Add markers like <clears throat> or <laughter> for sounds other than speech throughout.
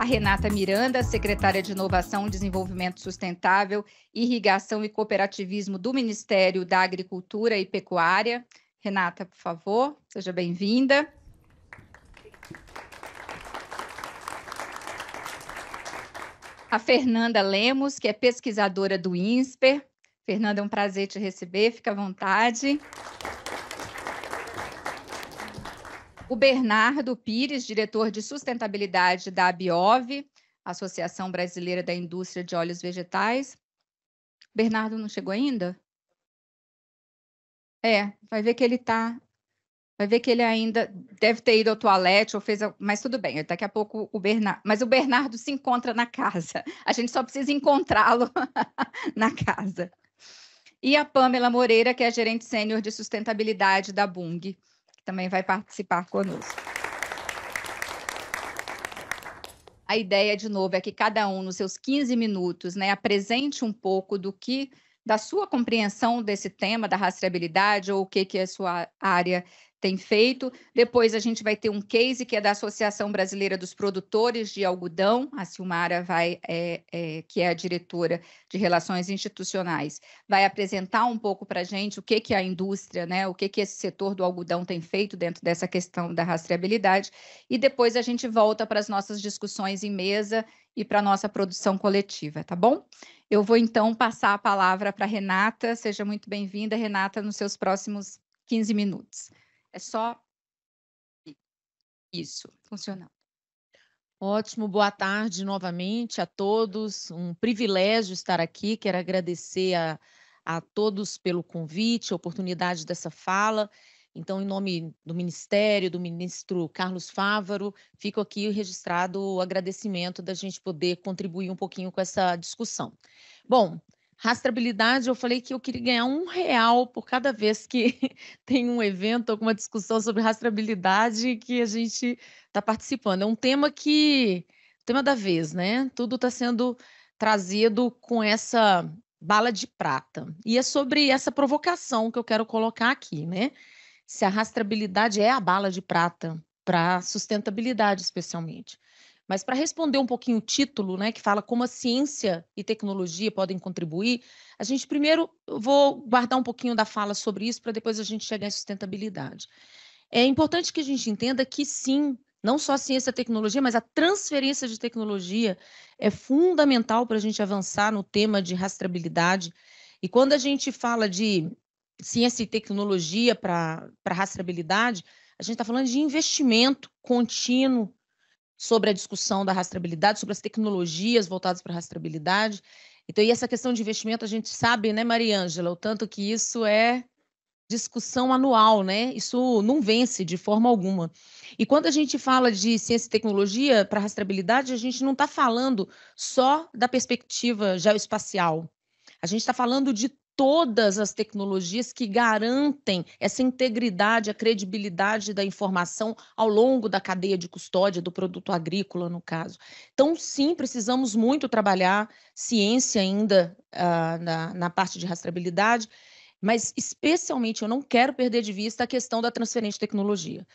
a Renata Miranda, secretária de Inovação, Desenvolvimento Sustentável, Irrigação e Cooperativismo do Ministério da Agricultura e Pecuária. Renata, por favor, seja bem-vinda. A Fernanda Lemos, que é pesquisadora do INSPER. Fernanda, é um prazer te receber, fica à vontade. Aplausos o Bernardo Pires, diretor de sustentabilidade da ABIOV, Associação Brasileira da Indústria de Óleos Vegetais. Bernardo não chegou ainda? É, vai ver que ele está Vai ver que ele ainda deve ter ido ao toalete ou fez. Mas tudo bem, daqui a pouco o Bernardo. Mas o Bernardo se encontra na casa. <laughs> A gente só precisa encontrá-lo <laughs> na casa. E a Pamela Moreira, que é gerente sênior de sustentabilidade da Bung que também vai participar conosco. A ideia, de novo, é que cada um, nos seus 15 minutos, né, apresente um pouco do que da sua compreensão desse tema da rastreabilidade ou o que, que a sua área tem feito. Depois a gente vai ter um case que é da Associação Brasileira dos Produtores de Algodão. A Silmara vai, é, é, que é a diretora de Relações Institucionais, vai apresentar um pouco para a gente o que, que a indústria, né, o que, que esse setor do algodão tem feito dentro dessa questão da rastreabilidade. E depois a gente volta para as nossas discussões em mesa e para a nossa produção coletiva, tá bom? Eu vou então passar a palavra para Renata. Seja muito bem-vinda, Renata, nos seus próximos 15 minutos. É só isso, funcionando. Ótimo, boa tarde novamente a todos. Um privilégio estar aqui. Quero agradecer a, a todos pelo convite, a oportunidade dessa fala. Então, em nome do Ministério, do ministro Carlos Fávaro, fico aqui registrado o agradecimento da gente poder contribuir um pouquinho com essa discussão. Bom, rastreabilidade, eu falei que eu queria ganhar um real por cada vez que <laughs> tem um evento, alguma discussão sobre rastreabilidade que a gente está participando. É um tema que. tema da vez, né? Tudo está sendo trazido com essa bala de prata. E é sobre essa provocação que eu quero colocar aqui, né? se a rastreabilidade é a bala de prata para sustentabilidade, especialmente. Mas para responder um pouquinho o título, né, que fala como a ciência e tecnologia podem contribuir, a gente primeiro vou guardar um pouquinho da fala sobre isso para depois a gente chegar em sustentabilidade. É importante que a gente entenda que sim, não só a ciência e a tecnologia, mas a transferência de tecnologia é fundamental para a gente avançar no tema de rastreabilidade. E quando a gente fala de ciência é e tecnologia para rastreabilidade, a gente está falando de investimento contínuo sobre a discussão da rastreabilidade, sobre as tecnologias voltadas para a rastreabilidade. Então, e essa questão de investimento, a gente sabe, né, Maria Ângela o tanto que isso é discussão anual, né? Isso não vence de forma alguma. E quando a gente fala de ciência e tecnologia para rastreabilidade, a gente não está falando só da perspectiva geoespacial. A gente está falando de todas as tecnologias que garantem essa integridade, a credibilidade da informação ao longo da cadeia de custódia do produto agrícola, no caso. Então, sim, precisamos muito trabalhar ciência ainda uh, na, na parte de rastreabilidade, mas especialmente eu não quero perder de vista a questão da transferência de tecnologia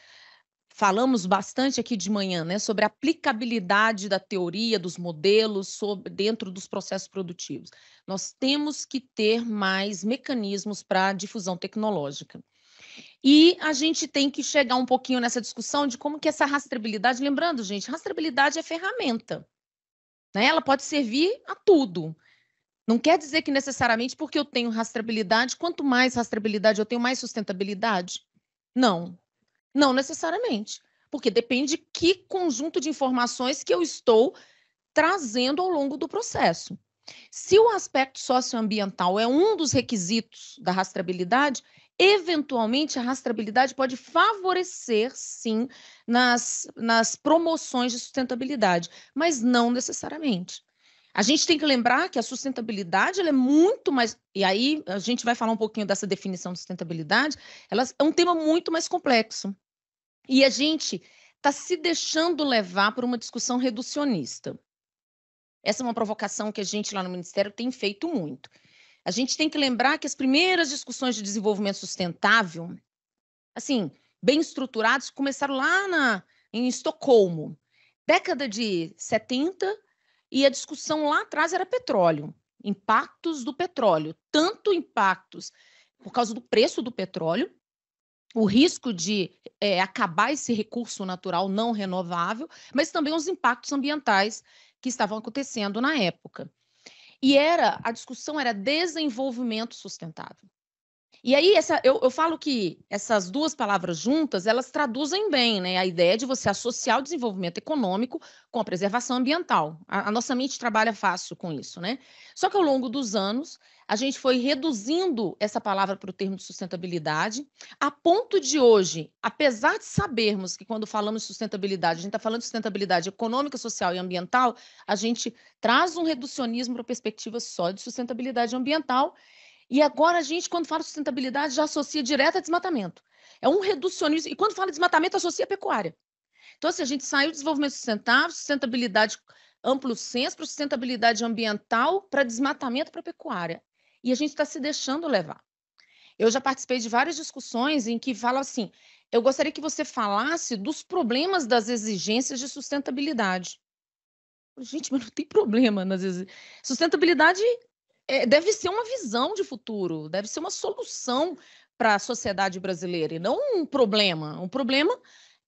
falamos bastante aqui de manhã, né, sobre a aplicabilidade da teoria, dos modelos, sobre, dentro dos processos produtivos. Nós temos que ter mais mecanismos para difusão tecnológica. E a gente tem que chegar um pouquinho nessa discussão de como que essa rastreabilidade, lembrando, gente, rastreabilidade é ferramenta. Né? Ela pode servir a tudo. Não quer dizer que necessariamente porque eu tenho rastreabilidade, quanto mais rastreabilidade eu tenho, mais sustentabilidade. Não, não necessariamente, porque depende que conjunto de informações que eu estou trazendo ao longo do processo. Se o aspecto socioambiental é um dos requisitos da rastreabilidade, eventualmente a rastreabilidade pode favorecer, sim, nas, nas promoções de sustentabilidade, mas não necessariamente. A gente tem que lembrar que a sustentabilidade é muito mais. E aí a gente vai falar um pouquinho dessa definição de sustentabilidade. Ela é um tema muito mais complexo. E a gente está se deixando levar por uma discussão reducionista. Essa é uma provocação que a gente lá no Ministério tem feito muito. A gente tem que lembrar que as primeiras discussões de desenvolvimento sustentável, assim, bem estruturadas, começaram lá na, em Estocolmo, década de 70, e a discussão lá atrás era petróleo, impactos do petróleo, tanto impactos por causa do preço do petróleo, o risco de é, acabar esse recurso natural não renovável, mas também os impactos ambientais que estavam acontecendo na época. E era a discussão era desenvolvimento sustentável. E aí, essa, eu, eu falo que essas duas palavras juntas, elas traduzem bem né, a ideia de você associar o desenvolvimento econômico com a preservação ambiental. A, a nossa mente trabalha fácil com isso, né? Só que ao longo dos anos, a gente foi reduzindo essa palavra para o termo de sustentabilidade, a ponto de hoje, apesar de sabermos que quando falamos de sustentabilidade, a gente está falando de sustentabilidade econômica, social e ambiental, a gente traz um reducionismo para a perspectiva só de sustentabilidade ambiental e agora a gente, quando fala sustentabilidade, já associa direto a desmatamento. É um reducionismo. E quando fala desmatamento, associa a pecuária. Então, assim, a gente saiu do desenvolvimento sustentável, sustentabilidade amplo senso, para sustentabilidade ambiental, para desmatamento, para pecuária. E a gente está se deixando levar. Eu já participei de várias discussões em que falo assim: eu gostaria que você falasse dos problemas das exigências de sustentabilidade. Gente, mas não tem problema nas exigências. Sustentabilidade é, deve ser uma visão de futuro, deve ser uma solução para a sociedade brasileira e não um problema. Um problema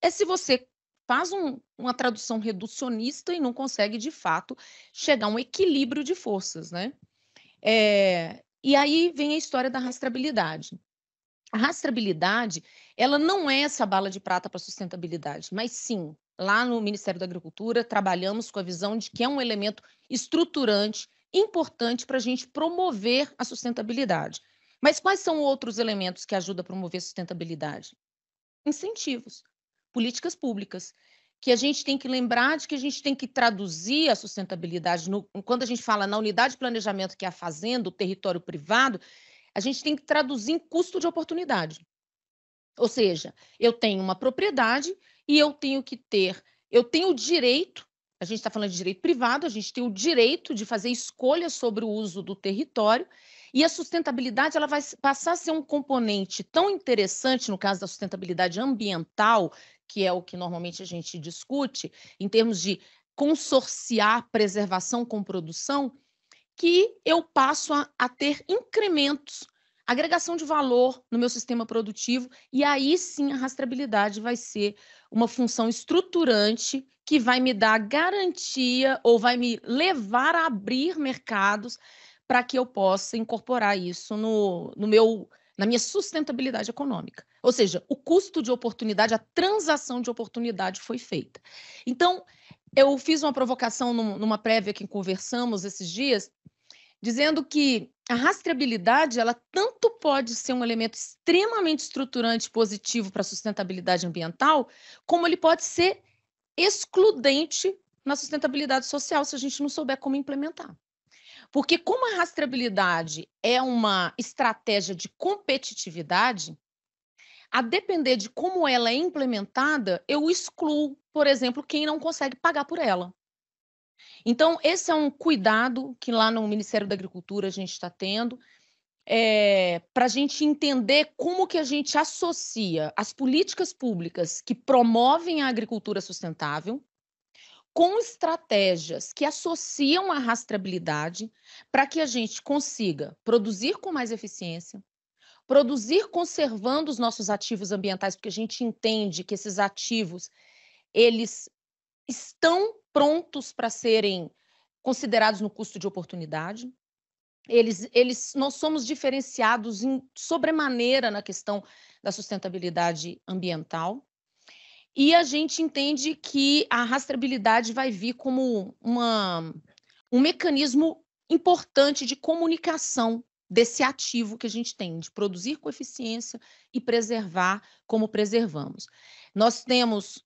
é se você faz um, uma tradução reducionista e não consegue, de fato, chegar a um equilíbrio de forças, né? É, e aí vem a história da rastreabilidade. A rastreabilidade, ela não é essa bala de prata para sustentabilidade, mas sim, lá no Ministério da Agricultura, trabalhamos com a visão de que é um elemento estruturante importante para a gente promover a sustentabilidade. Mas quais são outros elementos que ajudam a promover a sustentabilidade? Incentivos, políticas públicas, que a gente tem que lembrar de que a gente tem que traduzir a sustentabilidade. No, quando a gente fala na unidade de planejamento, que é a fazenda, o território privado, a gente tem que traduzir em custo de oportunidade. Ou seja, eu tenho uma propriedade e eu tenho que ter, eu tenho o direito a gente está falando de direito privado, a gente tem o direito de fazer escolhas sobre o uso do território e a sustentabilidade ela vai passar a ser um componente tão interessante no caso da sustentabilidade ambiental, que é o que normalmente a gente discute, em termos de consorciar preservação com produção, que eu passo a, a ter incrementos, agregação de valor no meu sistema produtivo, e aí sim a rastreabilidade vai ser uma função estruturante que vai me dar garantia ou vai me levar a abrir mercados para que eu possa incorporar isso no, no meu na minha sustentabilidade econômica. Ou seja, o custo de oportunidade, a transação de oportunidade foi feita. Então, eu fiz uma provocação numa prévia que conversamos esses dias, dizendo que a rastreabilidade ela tanto pode ser um elemento extremamente estruturante positivo para a sustentabilidade ambiental, como ele pode ser excludente na sustentabilidade social se a gente não souber como implementar. Porque, como a rastreabilidade é uma estratégia de competitividade, a depender de como ela é implementada, eu excluo, por exemplo, quem não consegue pagar por ela. Então, esse é um cuidado que lá no Ministério da Agricultura a gente está tendo é, eh, para a gente entender como que a gente associa as políticas públicas que promovem a agricultura sustentável com estratégias que associam a rastreabilidade para que a gente consiga produzir com mais eficiência, produzir conservando os nossos ativos ambientais, porque a gente entende que esses ativos eles estão prontos para serem considerados no custo de oportunidade eles, eles, nós somos diferenciados em sobremaneira na questão da sustentabilidade ambiental. E a gente entende que a rastreabilidade vai vir como uma, um mecanismo importante de comunicação desse ativo que a gente tem, de produzir com eficiência e preservar como preservamos. Nós temos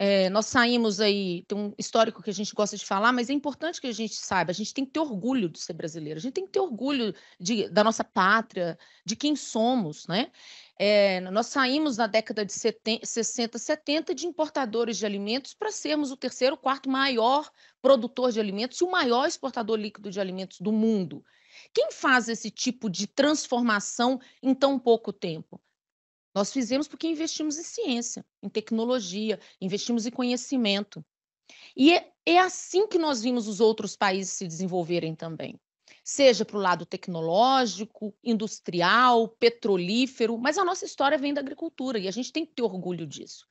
é, nós saímos aí, tem um histórico que a gente gosta de falar, mas é importante que a gente saiba, a gente tem que ter orgulho de ser brasileiro, a gente tem que ter orgulho de, da nossa pátria, de quem somos, né? É, nós saímos na década de 70, 60, 70 de importadores de alimentos para sermos o terceiro, quarto maior produtor de alimentos e o maior exportador líquido de alimentos do mundo. Quem faz esse tipo de transformação em tão pouco tempo? Nós fizemos porque investimos em ciência, em tecnologia, investimos em conhecimento. E é, é assim que nós vimos os outros países se desenvolverem também. Seja para o lado tecnológico, industrial, petrolífero, mas a nossa história vem da agricultura e a gente tem que ter orgulho disso.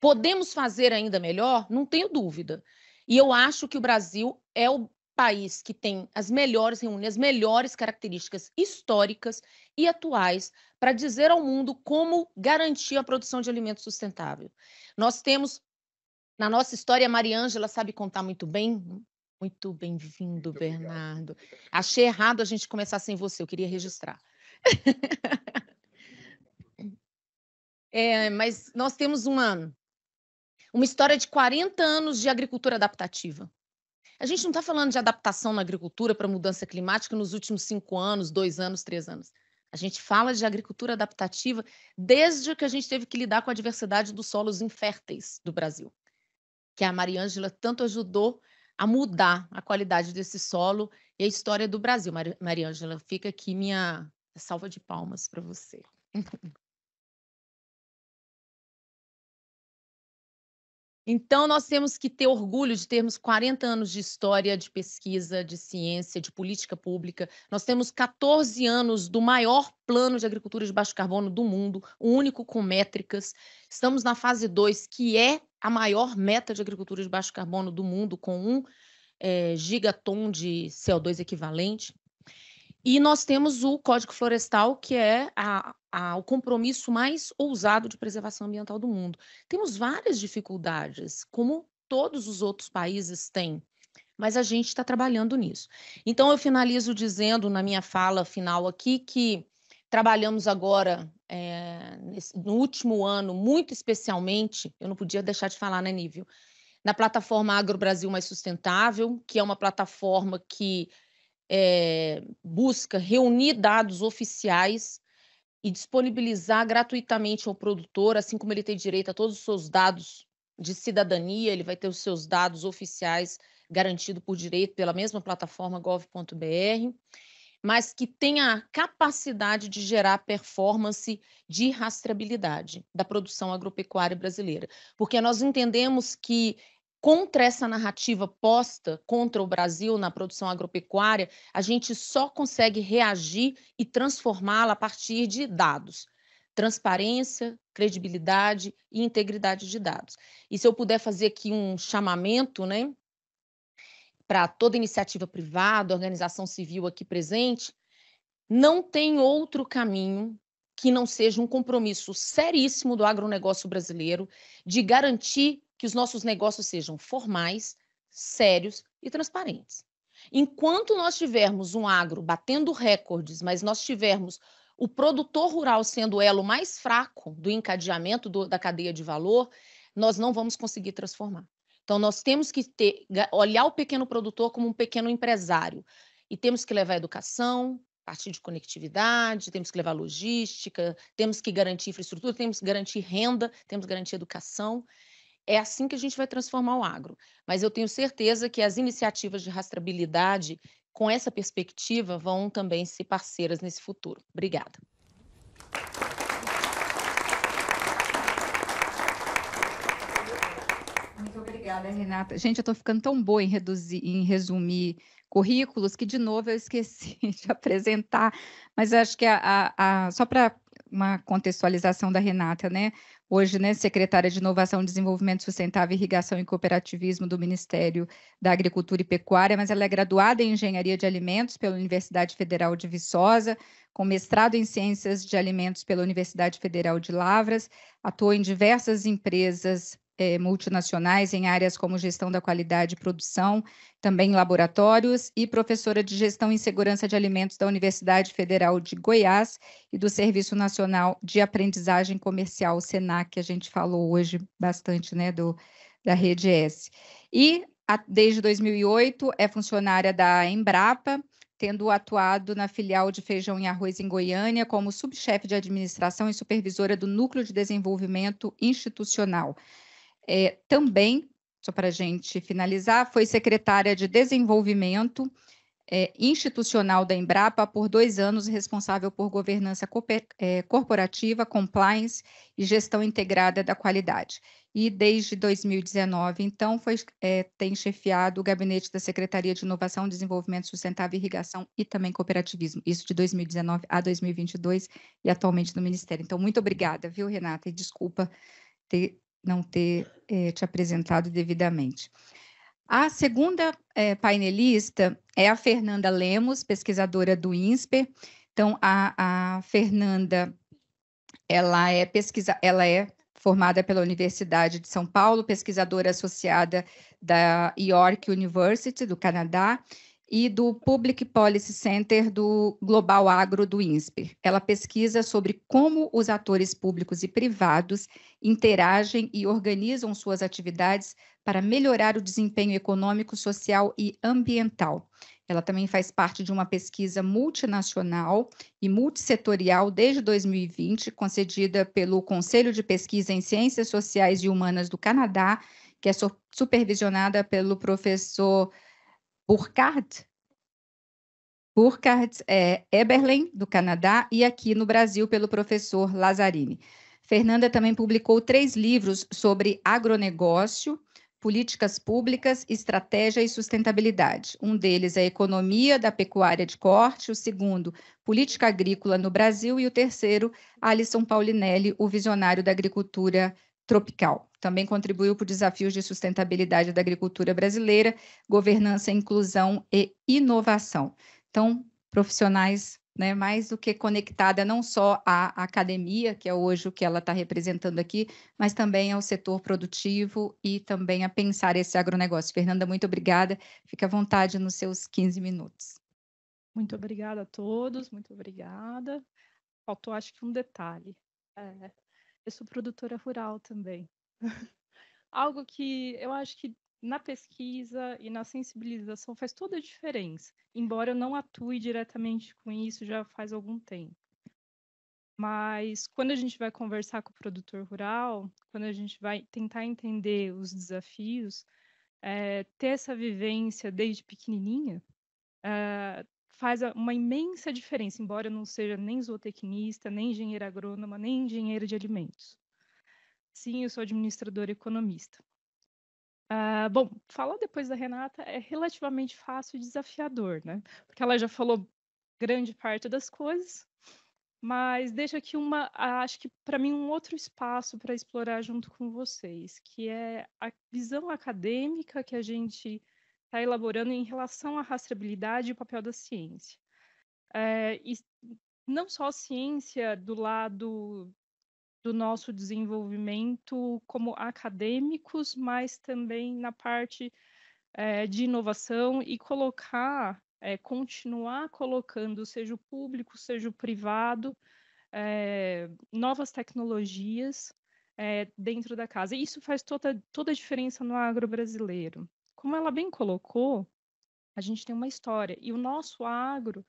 Podemos fazer ainda melhor? Não tenho dúvida. E eu acho que o Brasil é o, país que tem as melhores, reúne as melhores características históricas e atuais para dizer ao mundo como garantir a produção de alimento sustentável. Nós temos, na nossa história, a Mariângela sabe contar muito bem, muito bem-vindo, Bernardo. Obrigado. Achei errado a gente começar sem você, eu queria registrar. <laughs> é, mas nós temos uma, uma história de 40 anos de agricultura adaptativa. A gente não está falando de adaptação na agricultura para mudança climática nos últimos cinco anos, dois anos, três anos. A gente fala de agricultura adaptativa desde que a gente teve que lidar com a diversidade dos solos inférteis do Brasil, que a Mariângela tanto ajudou a mudar a qualidade desse solo e a história do Brasil. Mariângela, fica aqui minha salva de palmas para você. <laughs> Então, nós temos que ter orgulho de termos 40 anos de história, de pesquisa, de ciência, de política pública. Nós temos 14 anos do maior plano de agricultura de baixo carbono do mundo, o único com métricas. Estamos na fase 2, que é a maior meta de agricultura de baixo carbono do mundo, com um é, gigaton de CO2 equivalente. E nós temos o Código Florestal, que é a, a, o compromisso mais ousado de preservação ambiental do mundo. Temos várias dificuldades, como todos os outros países têm, mas a gente está trabalhando nisso. Então, eu finalizo dizendo na minha fala final aqui que trabalhamos agora, é, nesse, no último ano, muito especialmente, eu não podia deixar de falar, né, Nível? Na plataforma Agro Brasil Mais Sustentável, que é uma plataforma que é, busca reunir dados oficiais e disponibilizar gratuitamente ao produtor, assim como ele tem direito a todos os seus dados de cidadania, ele vai ter os seus dados oficiais garantido por direito pela mesma plataforma gov.br, mas que tenha a capacidade de gerar performance de rastreabilidade da produção agropecuária brasileira, porque nós entendemos que contra essa narrativa posta contra o Brasil na produção agropecuária, a gente só consegue reagir e transformá-la a partir de dados. Transparência, credibilidade e integridade de dados. E se eu puder fazer aqui um chamamento, né, para toda iniciativa privada, organização civil aqui presente, não tem outro caminho que não seja um compromisso seríssimo do agronegócio brasileiro de garantir que os nossos negócios sejam formais, sérios e transparentes. Enquanto nós tivermos um agro batendo recordes, mas nós tivermos o produtor rural sendo o elo mais fraco do encadeamento do, da cadeia de valor, nós não vamos conseguir transformar. Então, nós temos que ter, olhar o pequeno produtor como um pequeno empresário. E temos que levar a educação, partir de conectividade, temos que levar logística, temos que garantir infraestrutura, temos que garantir renda, temos que garantir educação. É assim que a gente vai transformar o agro. Mas eu tenho certeza que as iniciativas de rastreabilidade, com essa perspectiva, vão também ser parceiras nesse futuro. Obrigada. Muito obrigada, Renata. Gente, eu estou ficando tão boa em, reduzir, em resumir currículos que, de novo, eu esqueci <laughs> de apresentar. Mas acho que a, a, a só para uma contextualização da Renata, né? hoje né, secretária de Inovação, Desenvolvimento Sustentável, Irrigação e Cooperativismo do Ministério da Agricultura e Pecuária, mas ela é graduada em Engenharia de Alimentos pela Universidade Federal de Viçosa, com mestrado em Ciências de Alimentos pela Universidade Federal de Lavras, atuou em diversas empresas é, multinacionais em áreas como gestão da qualidade e produção, também laboratórios, e professora de gestão em segurança de alimentos da Universidade Federal de Goiás e do Serviço Nacional de Aprendizagem Comercial, SENAC, que a gente falou hoje bastante, né, do, da rede S. E a, desde 2008 é funcionária da Embrapa, tendo atuado na filial de feijão e arroz em Goiânia como subchefe de administração e supervisora do Núcleo de Desenvolvimento Institucional é, também, só para a gente finalizar, foi secretária de Desenvolvimento é, Institucional da Embrapa por dois anos, responsável por governança é, corporativa, compliance e gestão integrada da qualidade. E desde 2019, então, foi, é, tem chefiado o gabinete da Secretaria de Inovação, Desenvolvimento Sustentável, Irrigação e também Cooperativismo, isso de 2019 a 2022 e atualmente no Ministério. Então, muito obrigada, viu, Renata, e desculpa ter não ter é, te apresentado devidamente. A segunda é, painelista é a Fernanda Lemos, pesquisadora do INSPER. Então, a, a Fernanda, ela é pesquisa, ela é formada pela Universidade de São Paulo, pesquisadora associada da York University do Canadá e do Public Policy Center do Global Agro do INSPER. Ela pesquisa sobre como os atores públicos e privados interagem e organizam suas atividades para melhorar o desempenho econômico, social e ambiental. Ela também faz parte de uma pesquisa multinacional e multissetorial desde 2020, concedida pelo Conselho de Pesquisa em Ciências Sociais e Humanas do Canadá, que é supervisionada pelo professor Burkhardt. Burkhardt é, Eberlin, do Canadá, e aqui no Brasil pelo professor Lazzarini. Fernanda também publicou três livros sobre agronegócio, políticas públicas, estratégia e sustentabilidade. Um deles é Economia da Pecuária de Corte, o segundo, Política Agrícola no Brasil, e o terceiro, Alisson Paulinelli, o visionário da agricultura tropical. Também contribuiu para desafios de sustentabilidade da agricultura brasileira, governança, inclusão e inovação. Então, profissionais né, mais do que conectada não só à academia, que é hoje o que ela está representando aqui, mas também ao setor produtivo e também a pensar esse agronegócio. Fernanda, muito obrigada. Fique à vontade nos seus 15 minutos. Muito obrigada a todos, muito obrigada. Faltou, acho que, um detalhe. É, eu sou produtora rural também. Algo que eu acho que na pesquisa e na sensibilização faz toda a diferença, embora eu não atue diretamente com isso já faz algum tempo. Mas quando a gente vai conversar com o produtor rural, quando a gente vai tentar entender os desafios, é, ter essa vivência desde pequenininha é, faz uma imensa diferença, embora eu não seja nem zootecnista, nem engenheira agrônoma, nem engenheira de alimentos. Sim, eu sou administradora economista. Uh, bom, falar depois da Renata é relativamente fácil e desafiador, né? Porque ela já falou grande parte das coisas, mas deixa aqui uma, acho que para mim, um outro espaço para explorar junto com vocês, que é a visão acadêmica que a gente está elaborando em relação à rastreabilidade e o papel da ciência. É, e não só a ciência do lado do nosso desenvolvimento como acadêmicos, mas também na parte é, de inovação e colocar, é, continuar colocando, seja o público, seja o privado, é, novas tecnologias é, dentro da casa. isso faz toda, toda a diferença no agro brasileiro. Como ela bem colocou, a gente tem uma história e o nosso agro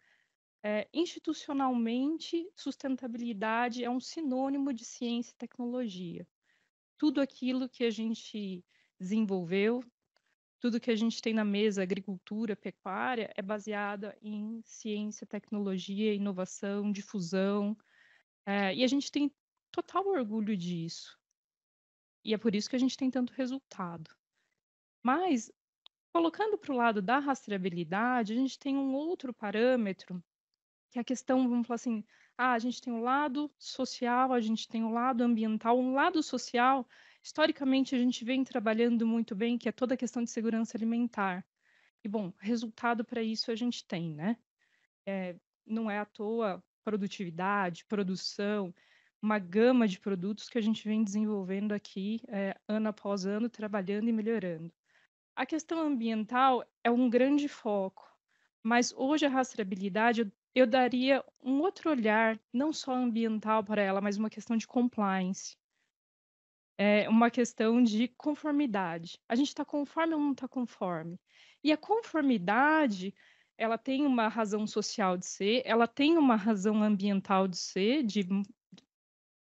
é, institucionalmente, sustentabilidade é um sinônimo de ciência e tecnologia. Tudo aquilo que a gente desenvolveu, tudo que a gente tem na mesa, agricultura, pecuária, é baseada em ciência, tecnologia, inovação, difusão. É, e a gente tem total orgulho disso. E é por isso que a gente tem tanto resultado. Mas Colocando para o lado da rastreabilidade, a gente tem um outro parâmetro, que é a questão, vamos falar assim, ah, a gente tem o um lado social, a gente tem o um lado ambiental, um lado social, historicamente a gente vem trabalhando muito bem, que é toda a questão de segurança alimentar. E, bom, resultado para isso a gente tem, né? É, não é à toa produtividade, produção, uma gama de produtos que a gente vem desenvolvendo aqui é, ano após ano, trabalhando e melhorando. A questão ambiental é um grande foco, mas hoje a rastreabilidade eu daria um outro olhar, não só ambiental para ela, mas uma questão de compliance. É uma questão de conformidade. A gente está conforme ou não está conforme? E a conformidade, ela tem uma razão social de ser, ela tem uma razão ambiental de ser, de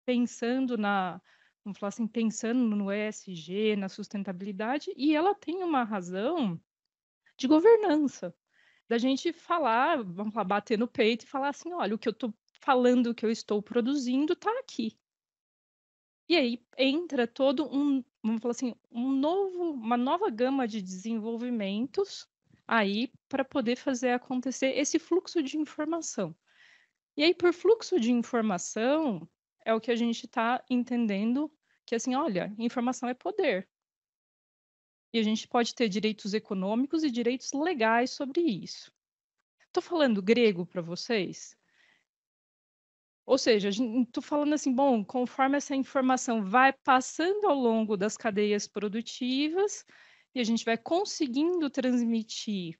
pensando na, vamos falar assim, pensando no ESG, na sustentabilidade, e ela tem uma razão de governança, da gente falar, vamos lá, bater no peito e falar assim, olha, o que eu estou falando, o que eu estou produzindo está aqui. E aí entra todo um, vamos falar assim, um novo, uma nova gama de desenvolvimentos aí para poder fazer acontecer esse fluxo de informação. E aí, por fluxo de informação, é o que a gente está entendendo que, assim, olha, informação é poder. E a gente pode ter direitos econômicos e direitos legais sobre isso. Estou falando grego para vocês? Ou seja, estou falando assim, bom, conforme essa informação vai passando ao longo das cadeias produtivas e a gente vai conseguindo transmitir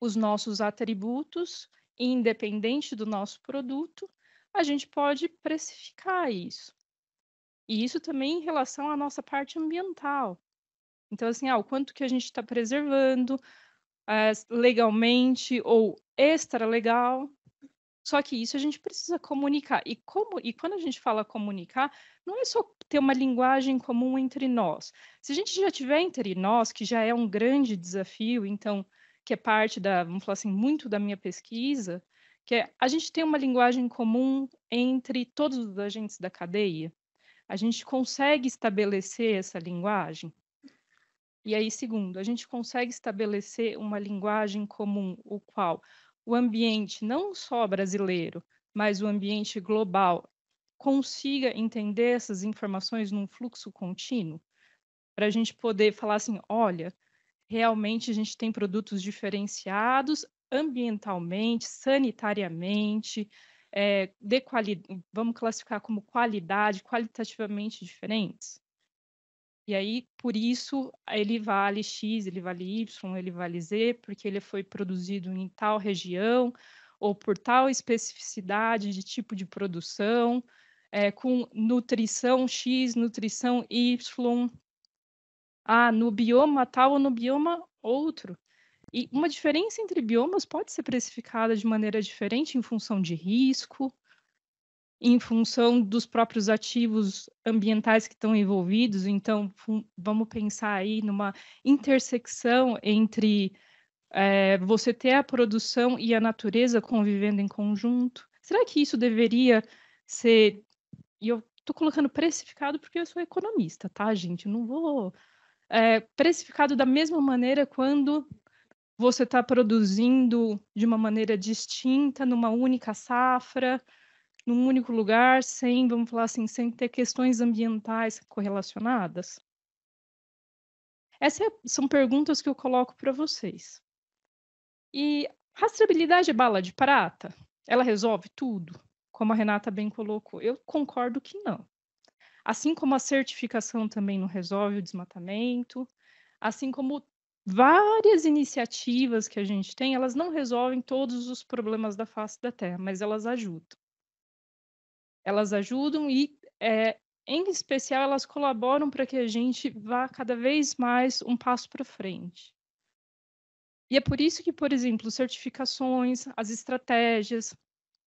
os nossos atributos, independente do nosso produto, a gente pode precificar isso. E isso também em relação à nossa parte ambiental. Então, assim, ah, o quanto que a gente está preservando eh, legalmente ou extra legal. Só que isso a gente precisa comunicar. E, como, e quando a gente fala comunicar, não é só ter uma linguagem comum entre nós. Se a gente já tiver entre nós, que já é um grande desafio, então, que é parte da, vamos falar assim, muito da minha pesquisa, que é, a gente tem uma linguagem comum entre todos os agentes da cadeia. A gente consegue estabelecer essa linguagem? E aí, segundo, a gente consegue estabelecer uma linguagem comum, o qual o ambiente, não só brasileiro, mas o ambiente global, consiga entender essas informações num fluxo contínuo? Para a gente poder falar assim: olha, realmente a gente tem produtos diferenciados ambientalmente, sanitariamente, é, de quali vamos classificar como qualidade, qualitativamente diferentes? E aí, por isso, ele vale X, ele vale Y, ele vale Z, porque ele foi produzido em tal região, ou por tal especificidade de tipo de produção, é, com nutrição X, nutrição Y, ah, no bioma tal ou no bioma outro. E uma diferença entre biomas pode ser precificada de maneira diferente em função de risco, em função dos próprios ativos ambientais que estão envolvidos. Então, vamos pensar aí numa intersecção entre é, você ter a produção e a natureza convivendo em conjunto. Será que isso deveria ser. E eu estou colocando precificado porque eu sou economista, tá, gente? não vou. É, precificado da mesma maneira quando você está produzindo de uma maneira distinta, numa única safra, num único lugar, sem, vamos falar assim, sem ter questões ambientais correlacionadas? Essas é, são perguntas que eu coloco para vocês. E rastreabilidade é bala de prata? Ela resolve tudo? Como a Renata bem colocou, eu concordo que não. Assim como a certificação também não resolve o desmatamento, assim como várias iniciativas que a gente tem, elas não resolvem todos os problemas da face da Terra, mas elas ajudam. Elas ajudam e, é, em especial, elas colaboram para que a gente vá cada vez mais um passo para frente. E é por isso que, por exemplo, certificações, as estratégias,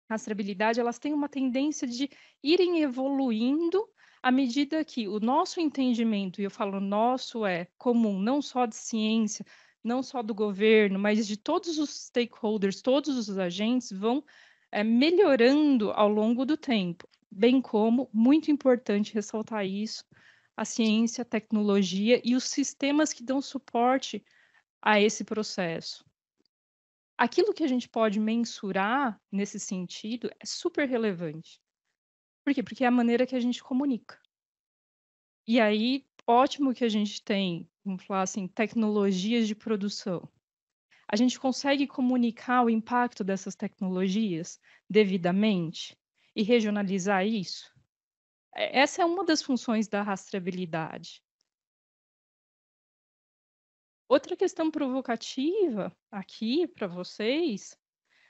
rastreabilidade, elas têm uma tendência de irem evoluindo à medida que o nosso entendimento, e eu falo nosso, é comum, não só de ciência, não só do governo, mas de todos os stakeholders, todos os agentes, vão é, melhorando ao longo do tempo. Bem como, muito importante ressaltar isso, a ciência, a tecnologia e os sistemas que dão suporte a esse processo. Aquilo que a gente pode mensurar nesse sentido é super relevante. Por quê? Porque é a maneira que a gente comunica. E aí, ótimo que a gente tem, vamos falar assim, tecnologias de produção. A gente consegue comunicar o impacto dessas tecnologias devidamente e regionalizar isso? É, essa é uma das funções da rastreabilidade. Outra questão provocativa aqui para vocês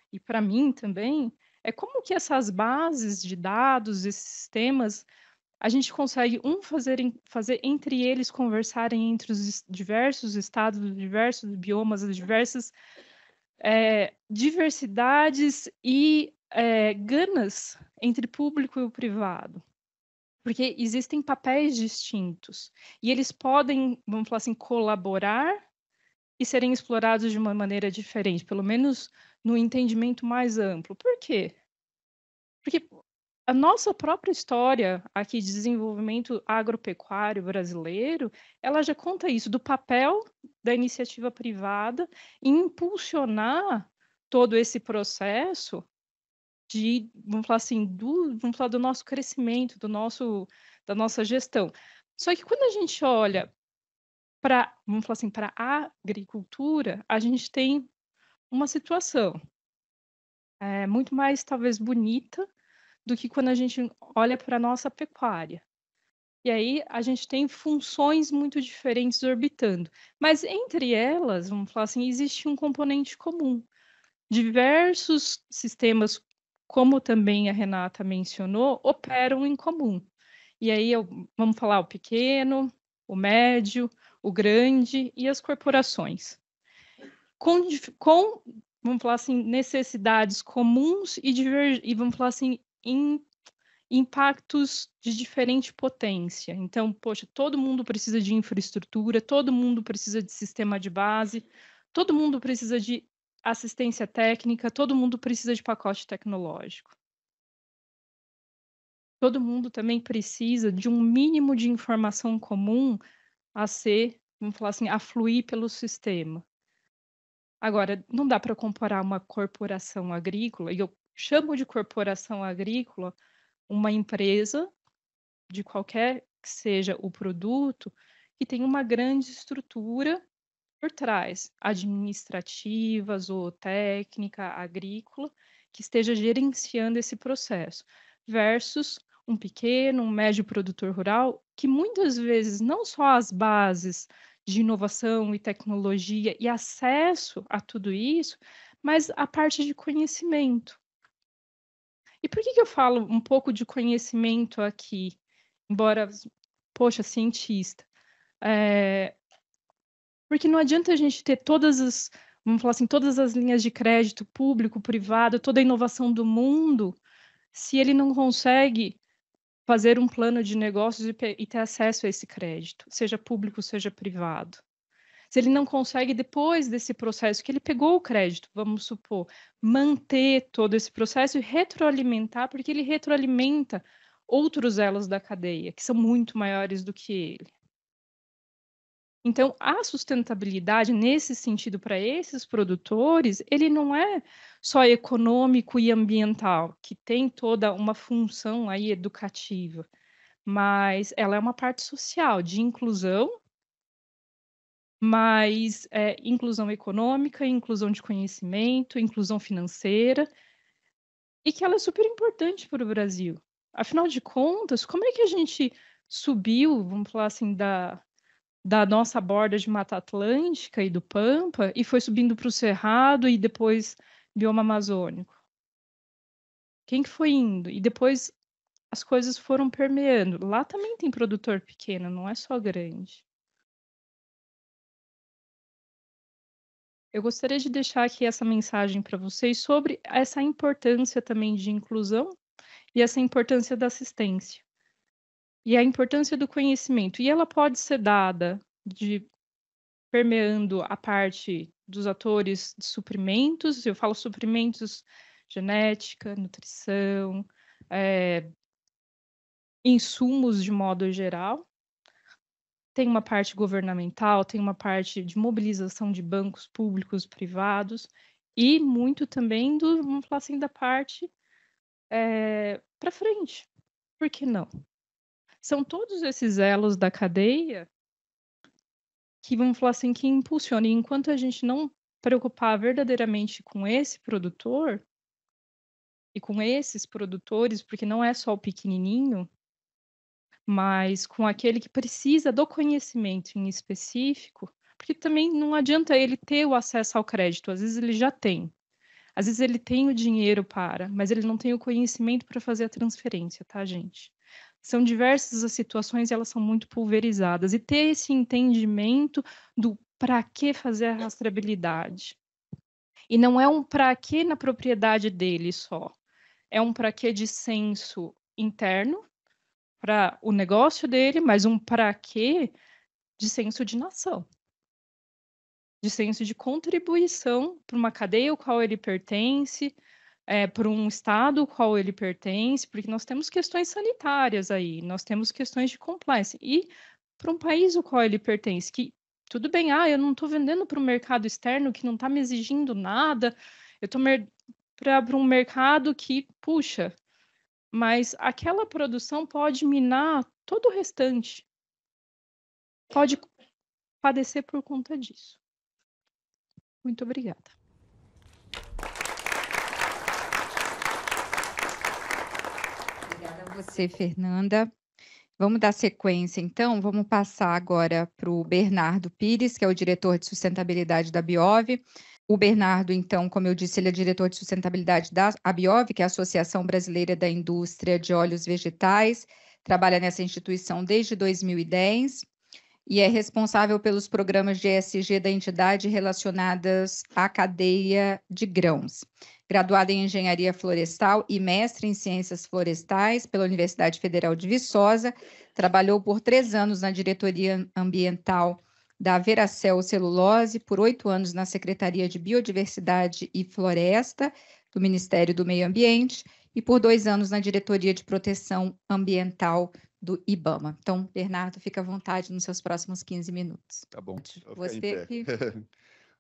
e para mim também é como que essas bases de dados, esses sistemas, a gente consegue um fazer, fazer entre eles conversarem entre os diversos estados, diversos biomas, as diversas é, diversidades e é, ganas entre público e o privado. Porque existem papéis distintos e eles podem, vamos falar assim, colaborar e serem explorados de uma maneira diferente. Pelo menos no entendimento mais amplo. Por quê? Porque a nossa própria história aqui de desenvolvimento agropecuário brasileiro, ela já conta isso, do papel da iniciativa privada em impulsionar todo esse processo de, vamos falar assim, do, vamos falar do nosso crescimento, do nosso, da nossa gestão. Só que quando a gente olha para, vamos falar assim, para a agricultura, a gente tem uma situação. É muito mais, talvez, bonita do que quando a gente olha para a nossa pecuária. E aí a gente tem funções muito diferentes orbitando. Mas entre elas, vamos falar assim, existe um componente comum. Diversos sistemas, como também a Renata mencionou, operam em comum. E aí vamos falar o pequeno, o médio, o grande e as corporações com, com vamos falar assim, necessidades comuns e, diver, e vamos falar assim, impactos de diferente potência. Então, poxa, todo mundo precisa de infraestrutura, todo mundo precisa de sistema de base, todo mundo precisa de assistência técnica, todo mundo precisa de pacote tecnológico. Todo mundo também precisa de um mínimo de informação comum a ser, vamos falar assim, a fluir pelo sistema. Agora, não dá para comparar uma corporação agrícola, e eu chamo de corporação agrícola uma empresa, de qualquer que seja o produto, que tem uma grande estrutura por trás, administrativa, zootécnica, agrícola, que esteja gerenciando esse processo, versus um pequeno, um médio produtor rural, que muitas vezes não só as bases de inovação e tecnologia e acesso a tudo isso, mas a parte de conhecimento. E por que, que eu falo um pouco de conhecimento aqui? Embora, poxa, cientista. É... Porque não adianta a gente ter todas as, vamos falar assim, todas as linhas de crédito público, privado, toda a inovação do mundo, se ele não consegue fazer um plano de negócios e, e ter acesso a esse crédito, seja público, seja privado. Se ele não consegue, depois desse processo que ele pegou o crédito, vamos supor, manter todo esse processo e retroalimentar, porque ele retroalimenta outros elos da cadeia, que são muito maiores do que ele. Então, a sustentabilidade nesse sentido para esses produtores, ele não é só econômico e ambiental, que tem toda uma função aí educativa, mas ela é uma parte social de inclusão, mas é, inclusão econômica, inclusão de conhecimento, inclusão financeira, e que ela é super importante para o Brasil. Afinal de contas, como é que a gente subiu, vamos falar assim, da da nossa borda de Mata Atlântica e do Pampa e foi subindo para o Cerrado e depois bioma amazônico. Quem que foi indo? E depois as coisas foram permeando. Lá também tem produtor pequeno, não é só grande. Eu gostaria de deixar aqui essa mensagem para vocês sobre essa importância também de inclusão e essa importância da assistência e a importância do conhecimento. E ela pode ser dada de permeando a parte dos atores de suprimentos, eu falo suprimentos genética, nutrição, é, insumos de modo geral. Tem uma parte governamental, tem uma parte de mobilização de bancos públicos, privados, e muito também do, vamos falar assim, da parte é, eh, para frente. Por que não? São todos esses elos da cadeia que, vamos falar assim, que impulsionam. E enquanto a gente não preocupar verdadeiramente com esse produtor e com esses produtores, porque não é só o pequenininho, mas com aquele que precisa do conhecimento em específico, porque também não adianta ele ter o acesso ao crédito, às vezes ele já tem. Às vezes ele tem o dinheiro para, mas ele não tem o conhecimento para fazer a transferência, tá, gente? São diversas as situações e elas são muito pulverizadas. E ter esse entendimento do para que fazer a rastreabilidade. E não é um para que na propriedade dele só. É um para que de senso interno para o negócio dele, mas um para que de senso de nação. De senso de contribuição para uma cadeia ao qual ele pertence, é, eh, para um estado ao qual ele pertence, porque nós temos questões sanitárias aí, nós temos questões de compliance, e para um país ao qual ele pertence, que tudo bem, ah, eu não estou vendendo para o mercado externo que não está me exigindo nada, eu estou para um mercado que, puxa, mas aquela produção pode minar todo o restante. Pode padecer por conta disso. Muito obrigada. você, Fernanda. Vamos dar sequência, então. Vamos passar agora para o Bernardo Pires, que é o diretor de sustentabilidade da Biov. O Bernardo, então, como eu disse, ele é diretor de sustentabilidade da ABIOV, que é a Associação Brasileira da Indústria de Óleos Vegetais. Trabalha nessa instituição desde 2010 e é responsável pelos programas de ESG da entidade relacionadas à cadeia de grãos. Graduada em Engenharia Florestal e mestre em Ciências Florestais pela Universidade Federal de Viçosa, trabalhou por três anos na diretoria ambiental da Veracel Celulose, por oito anos na Secretaria de Biodiversidade e Floresta do Ministério do Meio Ambiente e por dois anos na Diretoria de Proteção Ambiental do IBAMA. Então, Bernardo, fica à vontade nos seus próximos 15 minutos. Tá bom. Você que... <laughs>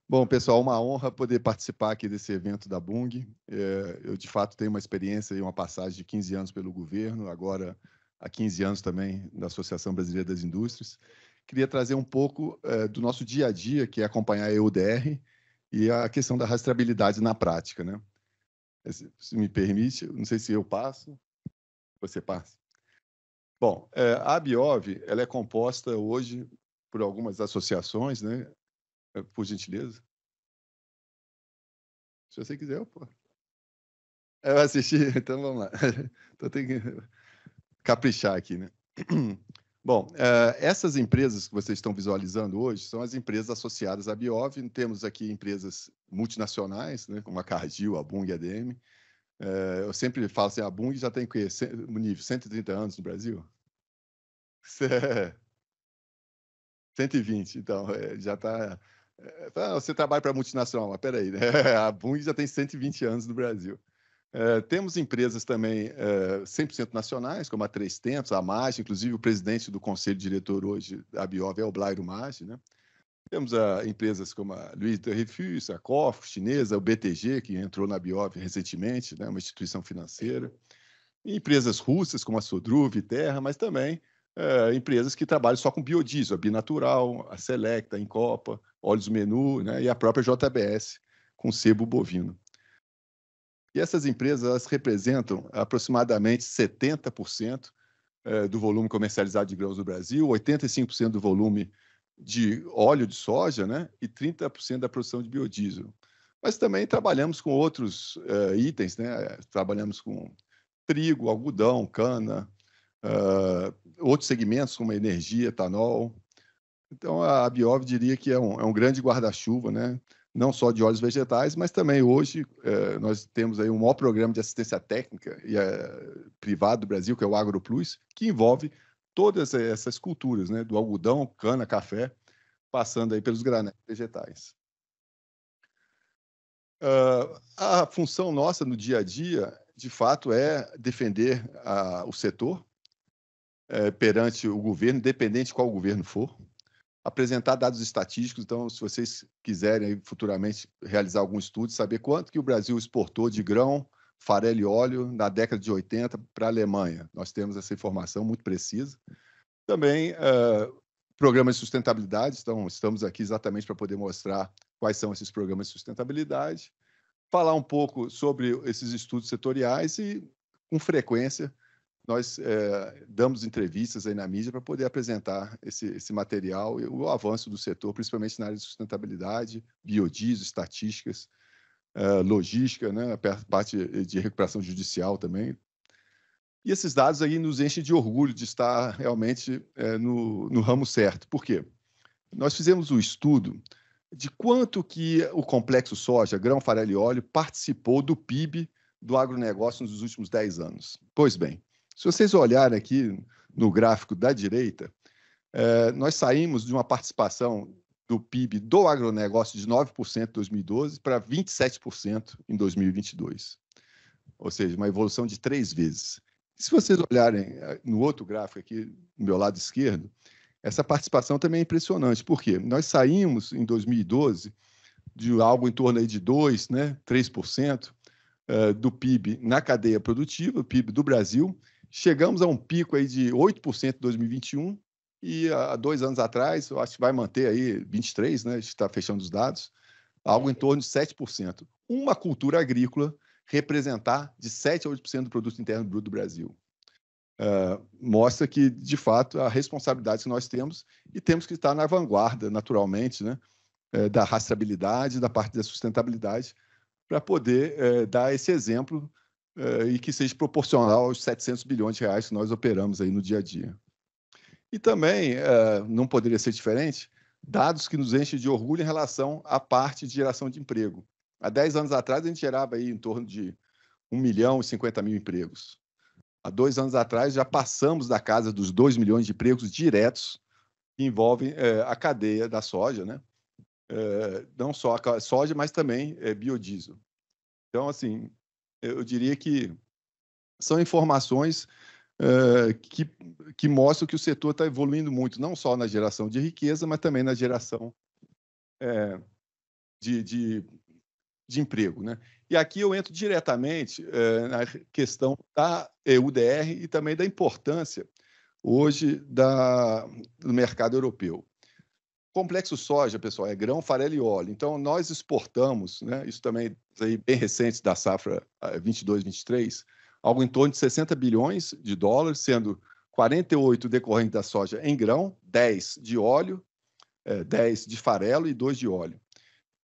Bom, pessoal, uma honra poder participar aqui desse evento da Bung. É, eu, de fato, tenho uma experiência e uma passagem de 15 anos pelo governo, agora há 15 anos também da Associação Brasileira das Indústrias. Queria trazer um pouco é, do nosso dia a dia, que é acompanhar a EUDR e a questão da rastreabilidade na prática. Né? É, se me permite, não sei se eu passo, você passa. Bom, é, a Biov ela é composta hoje por algumas associações, né? É, por gentileza. Se você quiser, eu, pô. Eu assisti, <laughs> então vamos lá. então <laughs> tem que caprichar aqui, né? <clears throat> Bom, é, essas empresas que vocês estão visualizando hoje são as empresas associadas à Biov. Temos aqui empresas multinacionais, né, como a Cargill, a Bung e a DM. Eu sempre falo assim, a Bung já tem o nível 130 anos no Brasil? 120, então, é, já está. É, tá, você trabalha para multinacional, mas peraí, né? <laughs> a Bung já tem 120 anos no Brasil. É, temos empresas também 100% é, nacionais, como a Três Tempos, a Marge, inclusive o presidente do conselho diretor hoje da Biov é o Blairo Marge, né? Temos a, ah, empresas como a Luiz de Refus, a COF, chinesa, o BTG, que entrou na Biov recentemente, né? uma instituição financeira. E empresas russas como a Sodruv, Terra, mas também é, empresas que trabalham só com biodiesel, a Binatural, a Selecta, a Incopa, Óleos Menu né, e a própria JBS com sebo bovino. E essas empresas representam aproximadamente 70% eh, do volume comercializado de grãos do Brasil, 85% do volume de óleo de soja né, e 30% da produção de biodiesel. Mas também trabalhamos com outros uh, itens, né? trabalhamos com trigo, algodão, cana, uh, outros segmentos como energia, etanol. Então, a Biov diria que é um, é um grande guarda-chuva, né? não só de óleos vegetais, mas também hoje uh, nós temos aí um maior programa de assistência técnica e, uh, privado do Brasil, que é o AgroPlus, que envolve todas essas culturas, né? do algodão, cana, café, passando aí pelos granéis vegetais. Uh, a função nossa no dia a dia, de fato, é defender o setor, é, perante o governo, independente de qual governo for, apresentar dados estatísticos. Então, se vocês quiserem futuramente realizar algum estudo, saber quanto que o Brasil exportou de grão, farelo e óleo na década de 80 para a Alemanha. Nós temos essa informação muito precisa. Também eh, programas de sustentabilidade. Então, estamos aqui exatamente para poder mostrar quais são esses programas de sustentabilidade. Falar um pouco sobre esses estudos setoriais e, com frequência, nós é, damos entrevistas aí na mídia para poder apresentar esse, esse material e o avanço do setor, principalmente na área de sustentabilidade, biodiesel, estatísticas, é, logística, né, a parte de recuperação judicial também. E esses dados aí nos enchem de orgulho de estar realmente é, no, no ramo certo. Por quê? Nós fizemos um estudo de quanto que o complexo soja, grão, farelo e óleo participou do PIB do agronegócio nos últimos 10 anos. Pois bem, se vocês olharem aqui no gráfico da direita, é, nós saímos de uma participação do PIB do agronegócio de 9% em 2012 para 27% em 2022. Ou seja, uma evolução de três vezes. se vocês olharem é, no outro gráfico aqui, do meu lado esquerdo, essa participação também é impressionante. Por quê? Nós saímos em 2012 de algo em torno aí de 2, né, 3% é, do PIB na cadeia produtiva, o PIB do Brasil, Chegamos a um pico aí de 8% em 2021 e há dois anos atrás, eu acho que vai manter aí 23, né? A gente está fechando os dados, algo em torno de 7%. Uma cultura agrícola representar de 7 a 8% do produto interno bruto do Brasil. Uh, mostra que, de fato, a responsabilidade que nós temos e temos que estar na vanguarda, naturalmente, né, eh, da rastreabilidade, da parte da sustentabilidade, para poder eh, dar esse exemplo uh, e que seja proporcional aos 700 bilhões de reais que nós operamos aí no dia a dia. E também, uh, não poderia ser diferente, dados que nos enchem de orgulho em relação à parte de geração de emprego. Há 10 anos atrás, a gente gerava aí em torno de 1 milhão e 50 mil empregos. Há dois anos atrás, já passamos da casa dos 2 milhões de empregos diretos que envolvem eh, a cadeia da soja, né? não só a soja, mas também é, biodiesel. Então, assim, eu diria que são informações uh, que, que mostram que o setor está evoluindo muito, não só na geração de riqueza, mas também na geração é, de, de, de, emprego. Né? E aqui eu entro diretamente eh, na questão da EUDR e também da importância hoje da, do mercado europeu. Complexo soja, pessoal, é grão, farelo e óleo. Então, nós exportamos, né, isso também aí bem recente da safra 22, ah, 23, algo em torno de 60 bilhões de dólares, sendo 48 decorrente da soja em grão, 10 de óleo, é, 10 de farelo e 2 de óleo.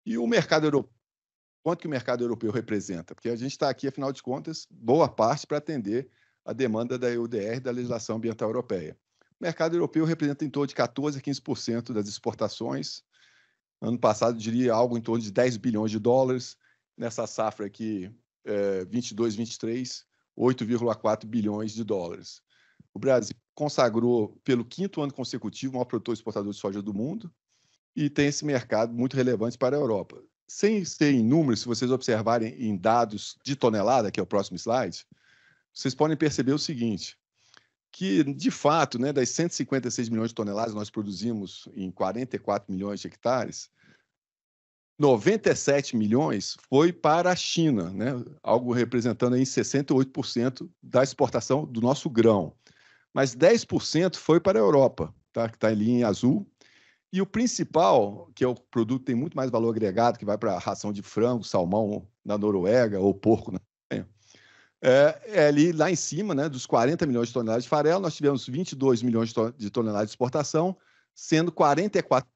E o mercado europeu, quanto que o mercado europeu representa? Porque a gente está aqui, afinal de contas, boa parte para atender a demanda da EUDR, da legislação ambiental europeia. O mercado europeu representa em torno de 14 a 15% das exportações. Ano passado, diria algo em torno de 10 bilhões de dólares. Nessa safra aqui, é, 22, 23, 8,4 bilhões de dólares. O Brasil consagrou pelo quinto ano consecutivo o maior produtor exportador de soja do mundo e tem esse mercado muito relevante para a Europa. Sem ser em números, se vocês observarem em dados de tonelada, que é o próximo slide, vocês podem perceber o seguinte: que, de fato, né, das 156 milhões de toneladas nós produzimos em 44 milhões de hectares, 97 milhões foi para a China, né? algo representando aí 68% da exportação do nosso grão. Mas 10% foi para a Europa, tá? que está ali em azul. E o principal, que é o produto que tem muito mais valor agregado, que vai para a ração de frango, salmão na Noruega ou porco na é, é, ali lá em cima, né, dos 40 milhões de toneladas de farelo, nós tivemos 22 milhões de toneladas de exportação, sendo 44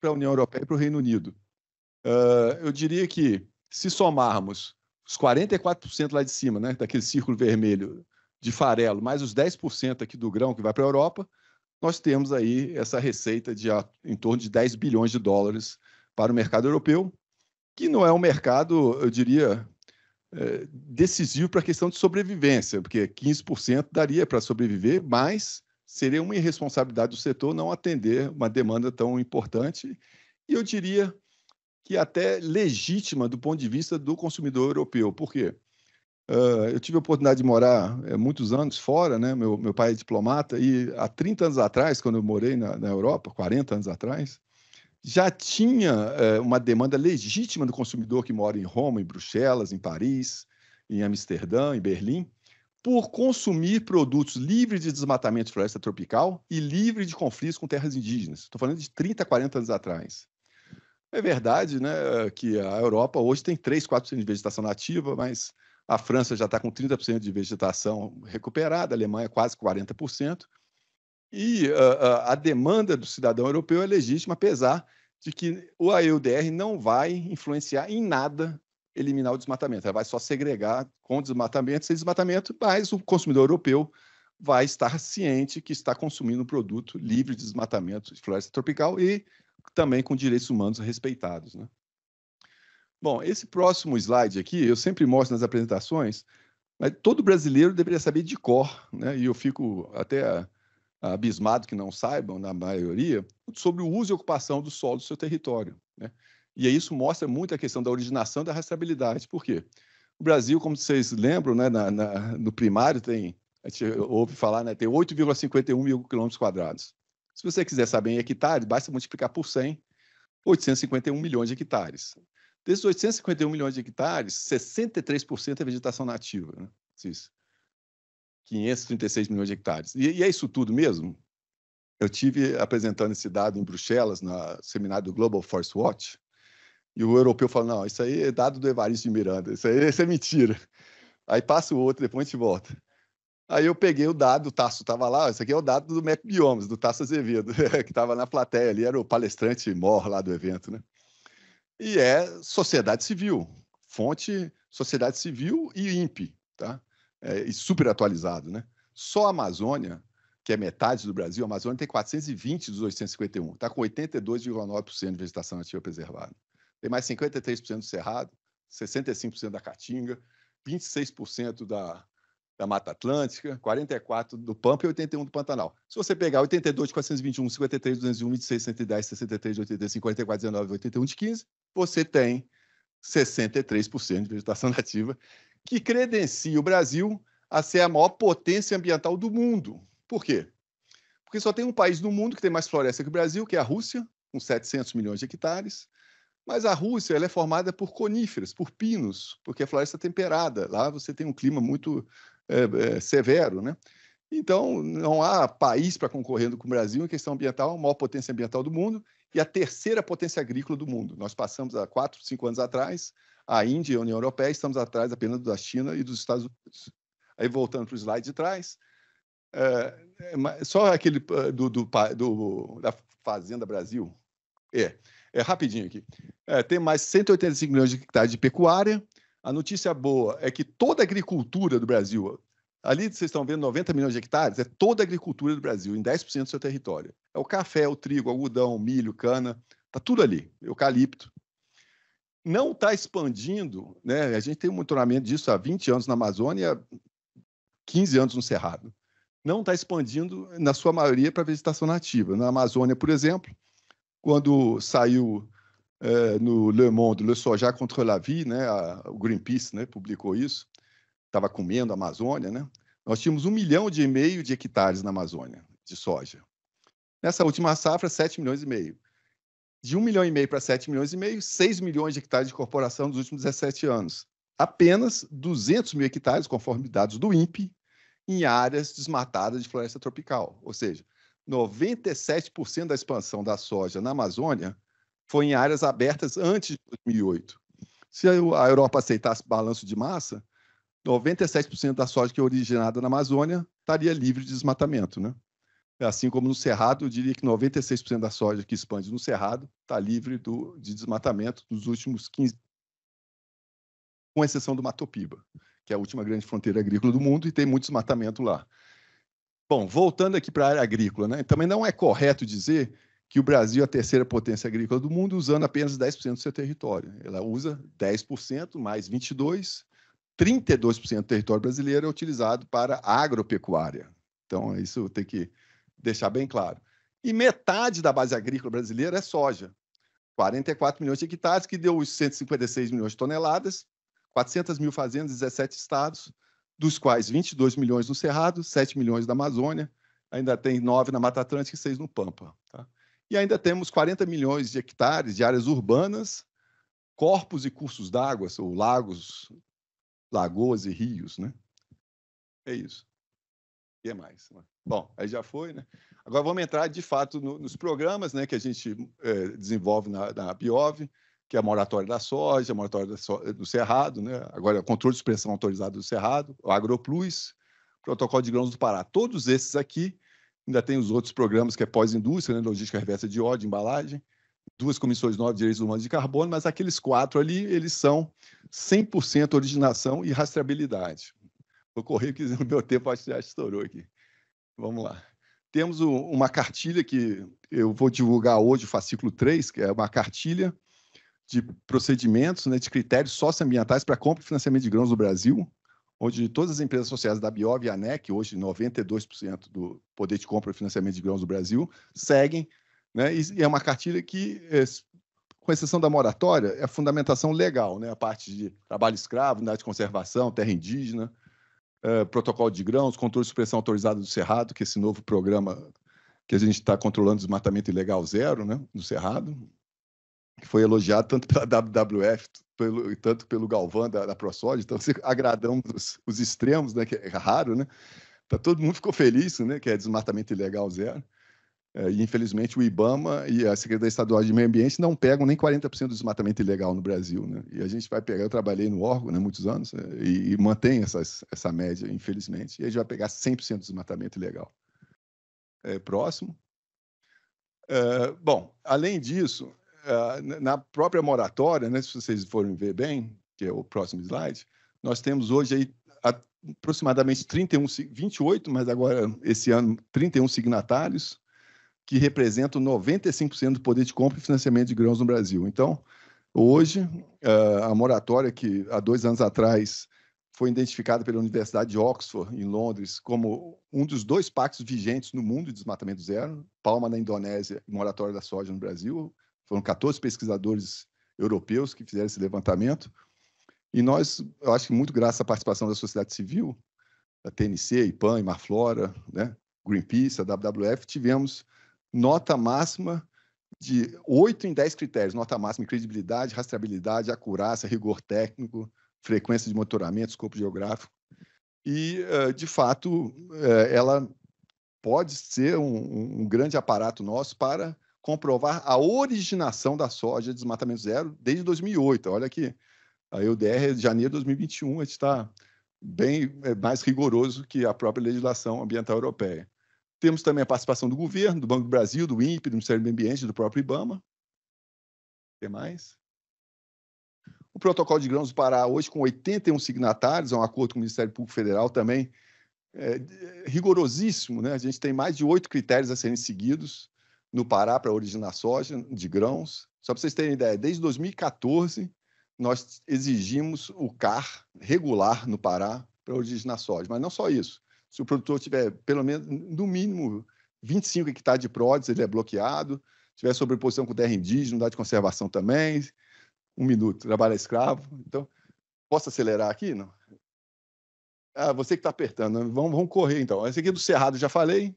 para a União Europeia e para o Reino Unido. Uh, eu diria que, se somarmos os 44% lá de cima, né, daquele círculo vermelho de farelo, mais os 10% aqui do grão que vai para a Europa, nós temos aí essa receita de em torno de 10 bilhões de dólares para o mercado europeu, que não é um mercado, eu diria, é, decisivo para a questão de sobrevivência, porque 15% daria para sobreviver, mas seria uma irresponsabilidade do setor não atender uma demanda tão importante e eu diria que até legítima do ponto de vista do consumidor europeu. Por quê? Uh, eu tive a oportunidade de morar é, muitos anos fora, né? Meu, meu pai é diplomata, e há 30 anos atrás, quando eu morei na, na Europa, 40 anos atrás, já tinha é, uma demanda legítima do consumidor que mora em Roma, em Bruxelas, em Paris, em Amsterdã, em Berlim, por consumir produtos livres de desmatamento de floresta tropical e livres de conflitos com terras indígenas. Estou falando de 30, 40 anos atrás. É verdade né, que a Europa hoje tem 3, 4% de vegetação nativa, mas a França já está com 30% de vegetação recuperada, a Alemanha quase 40%. E uh, a demanda do cidadão europeu é legítima, apesar de que o AEUDR não vai influenciar em nada eliminar o desmatamento. Ela vai só segregar com desmatamento, sem desmatamento, mas o consumidor europeu vai estar ciente que está consumindo um produto livre de desmatamento de floresta tropical e também com direitos humanos respeitados. Né? Bom, esse próximo slide aqui, eu sempre mostro nas apresentações, mas todo brasileiro deveria saber de cor, né? e eu fico até abismado que não saibam, na maioria, sobre o uso e ocupação do solo do seu território. Né? E isso mostra muito a questão da originação da rastreabilidade. Por quê? O Brasil, como vocês lembram, né, na, na, no primário tem, a gente ouve falar, né, tem 8,51 mil quilômetros quadrados. Se você quiser saber em hectares, basta multiplicar por 100, 851 milhões de hectares. Desses 851 milhões de hectares, 63% é vegetação nativa. Né? 536 milhões de hectares. E, e é isso tudo mesmo? Eu tive apresentando esse dado em Bruxelas, no seminário do Global Forest Watch, e o europeu falou não, isso aí é dado do Evaristo de Miranda, isso aí isso é mentira. Aí passa o outro, depois a gente volta. Aí eu peguei o dado, o Tasso estava lá, isso aqui é o dado do Mac Biomes, do Tasso Azevedo, <laughs> que estava na plateia ali, era o palestrante mor lá do evento, né? E é sociedade civil, fonte sociedade civil e INPE, tá? é, e super atualizado, né? Só a Amazônia, que é metade do Brasil, a Amazônia tem 420 dos 851, está com 82,9% de vegetação nativa preservada. Tem mais 53% do Cerrado, 65% da Caatinga, 26% da, da Mata Atlântica, 44 do Pampa e 81 do Pantanal. Se você pegar 82 de 421, 53 de 201, 26 110, 63 de 83, 44 19, 81 de 15, você tem 63% de vegetação <laughs> nativa que credencia o Brasil a ser a maior potência ambiental do mundo. Por quê? Porque só tem um país no mundo que tem mais floresta que o Brasil, que é a Rússia, com 700 milhões de hectares. Mas a Rússia ela é formada por coníferas, por pinos, porque é floresta temperada. Lá você tem um clima muito é, é, severo, né? Então, não há país para concorrendo com o Brasil em questão ambiental, a maior potência ambiental do mundo e a terceira potência agrícola do mundo. Nós passamos há quatro, cinco anos atrás a Índia e a União Europeia estamos atrás apenas da China e dos Estados Unidos. Aí, voltando para o slide de trás, é, é só aquele do, do, do, da Fazenda Brasil. É, é rapidinho aqui. É, tem mais 185 milhões de hectares de pecuária. A notícia boa é que toda a agricultura do Brasil, ali vocês estão vendo 90 milhões de hectares, é toda a agricultura do Brasil, em 10% do seu território. É o café, o trigo, o algodão, o milho, cana, tá tudo ali, eucalipto não está expandindo, né? A gente tem um monitoramento disso há 20 anos na Amazônia, 15 anos no Cerrado. Não está expandindo, na sua maioria, para vegetação nativa. Na Amazônia, por exemplo, quando saiu é, no Le Monde, Le Soja contre la Vie, né? A, o Greenpeace né? publicou isso, estava comendo a Amazônia, né? Nós tínhamos um milhão e meio de hectares na Amazônia de soja. Nessa última safra, 7 milhões e meio de 1 milhão e meio para 7 milhões e meio, 6 milhões de hectares de corporação nos últimos 17 anos. Apenas 200 mil hectares, conforme dados do INPE, em áreas desmatadas de floresta tropical. Ou seja, 97% da expansão da soja na Amazônia foi em áreas abertas antes de 2008. Se a Europa aceitasse balanço de massa, 97% da soja que é originada na Amazônia estaria livre de desmatamento, né? Assim como no Cerrado, eu diria que 96% da soja que expande no Cerrado está livre do, de desmatamento nos últimos 15 com exceção do Mato Piba, que é a última grande fronteira agrícola do mundo e tem muito desmatamento lá. Bom, voltando aqui para a área agrícola, né? também não é correto dizer que o Brasil é a terceira potência agrícola do mundo usando apenas 10% do seu território. Ela usa 10% mais 22%, 32% do território brasileiro é utilizado para agropecuária. Então, isso tem que deixar bem claro. E metade da base agrícola brasileira é soja. 44 milhões de hectares, que deu os 156 milhões de toneladas, 400 mil fazendas, 17 estados, dos quais 22 milhões no Cerrado, 7 milhões na Amazônia, ainda tem 9 na Mata Atlântica e 6 no Pampa. Tá? E ainda temos 40 milhões de hectares de áreas urbanas, corpos e cursos d'água, ou lagos, lagoas e rios. Né? É isso que é mais? Né? Bom, aí já foi, né? Agora vamos entrar de fato no, nos programas né, que a gente é, desenvolve na, na Biov, que é a moratória da soja, a moratória so, do Cerrado, né? agora é o controle de expressão autorizado do Cerrado, o AgroPlus, protocolo de grãos do Pará. Todos esses aqui, ainda tem os outros programas que é pós-indústria, né? logística reversa de óleo, embalagem, duas comissões novas de direitos humanos de carbono, mas aqueles quatro ali, eles são 100% originação e rastreabilidade. Vou correr, porque <laughs> o meu tempo já estourou aqui. Vamos lá. Temos o, uma cartilha que eu vou divulgar hoje, o fascículo 3, que é uma cartilha de procedimentos, né, de critérios socioambientais para compra e financiamento de grãos no Brasil, onde todas as empresas associadas da Biov e ANEC, hoje 92% do poder de compra e financiamento de grãos do Brasil, seguem. Né, e é uma cartilha que, com exceção da moratória, é fundamentação legal, né, a parte de trabalho escravo, unidade né, de conservação, terra indígena, eh, protocolo de grãos, controle de supressão autorizado do Cerrado, que é esse novo programa que a gente está controlando desmatamento ilegal zero né, no Cerrado, que foi elogiado tanto pela WWF pelo, tanto pelo Galvão da, da então se agradamos os, os, extremos, né, que é raro, né? Tá, todo mundo ficou feliz, né, que é desmatamento ilegal zero. É, e, infelizmente, o IBAMA e a Secretaria Estadual de Meio Ambiente não pegam nem 40% do desmatamento ilegal no Brasil. Né? E a gente vai pegar, eu trabalhei no órgão né, muitos anos, é, e, e, mantém essas, essa média, infelizmente. E a gente vai pegar 100% do desmatamento ilegal. É, próximo. É, bom, além disso, é, na própria moratória, né, se vocês forem ver bem, que é o próximo slide, nós temos hoje aí aproximadamente 31, 28, mas agora esse ano 31 signatários, que representam 95% do poder de compra e financiamento de grãos no Brasil. Então, hoje, a moratória que há dois anos atrás foi identificada pela Universidade de Oxford, em Londres, como um dos dois pactos vigentes no mundo de desmatamento zero, Palma na Indonésia e moratória da soja no Brasil. Foram 14 pesquisadores europeus que fizeram esse levantamento. E nós, eu acho que muito graças à participação da sociedade civil, da TNC, IPAN, Marflora, né, Greenpeace, a WWF, tivemos nota máxima de 8 em 10 critérios, nota máxima em credibilidade, rastreabilidade, acurácia, rigor técnico, frequência de monitoramento, escopo geográfico. E, eh, de fato, eh, ela pode ser um, grande aparato nosso para comprovar a originação da soja de desmatamento zero desde 2008. Olha aqui, a EUDR é de janeiro de 2021, a gente está bem eh, mais rigoroso que a própria legislação ambiental europeia. Temos também a participação do governo, do Banco do Brasil, do INPE, do Ministério do Meio Ambiente, do próprio IBAMA. O que mais? O protocolo de grãos do Pará, hoje, com 81 signatários, é um acordo com o Ministério Público Federal também, é, é, rigorosíssimo, né? A gente tem mais de oito critérios a serem seguidos no Pará para originar soja de grãos. Só para vocês terem ideia, desde 2014 nós exigimos o CAR regular no Pará para originar soja, mas não só isso. Se o produtor tiver, pelo menos, no mínimo, 25 hectares de prótese, ele é bloqueado. Se tiver sobreposição com terra indígena, dá de conservação também. Um minuto, trabalho escravo. Então, posso acelerar aqui? Não. Ah, você que está apertando, né? vamos, vamos correr então. Esse aqui é do Cerrado, já falei.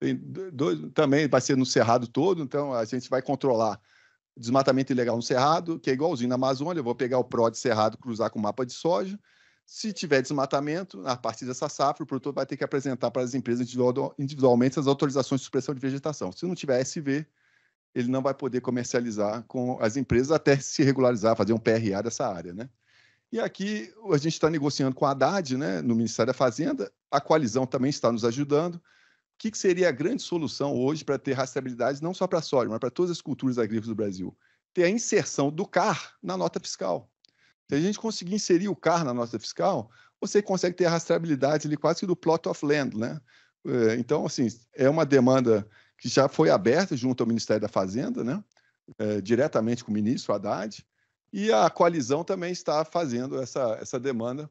Tem dois, também vai ser no Cerrado todo, então a gente vai controlar desmatamento ilegal no Cerrado, que é igualzinho na Amazônia. Eu vou pegar o de Cerrado, cruzar com o mapa de soja. Se tiver desmatamento, a partir dessa safra, o produtor vai ter que apresentar para as empresas individualmente as autorizações de supressão de vegetação. Se não tiver SV, ele não vai poder comercializar com as empresas até se regularizar, fazer um PRA dessa área, né? E aqui a gente está negociando com a Haddad, né, no Ministério da Fazenda, a coalizão também está nos ajudando. O que, que seria a grande solução hoje para ter rastreabilidade não só para a soja, mas para todas as culturas agrícolas do Brasil? Ter a inserção do CAR na nota fiscal. Se a gente conseguir inserir o CAR na nota fiscal, você consegue ter a rastreabilidade ali quase que do plot of land, né? Eh, então, assim, é uma demanda que já foi aberta junto ao Ministério da Fazenda, né? É, diretamente com o ministro Haddad, e a coalizão também está fazendo essa, essa demanda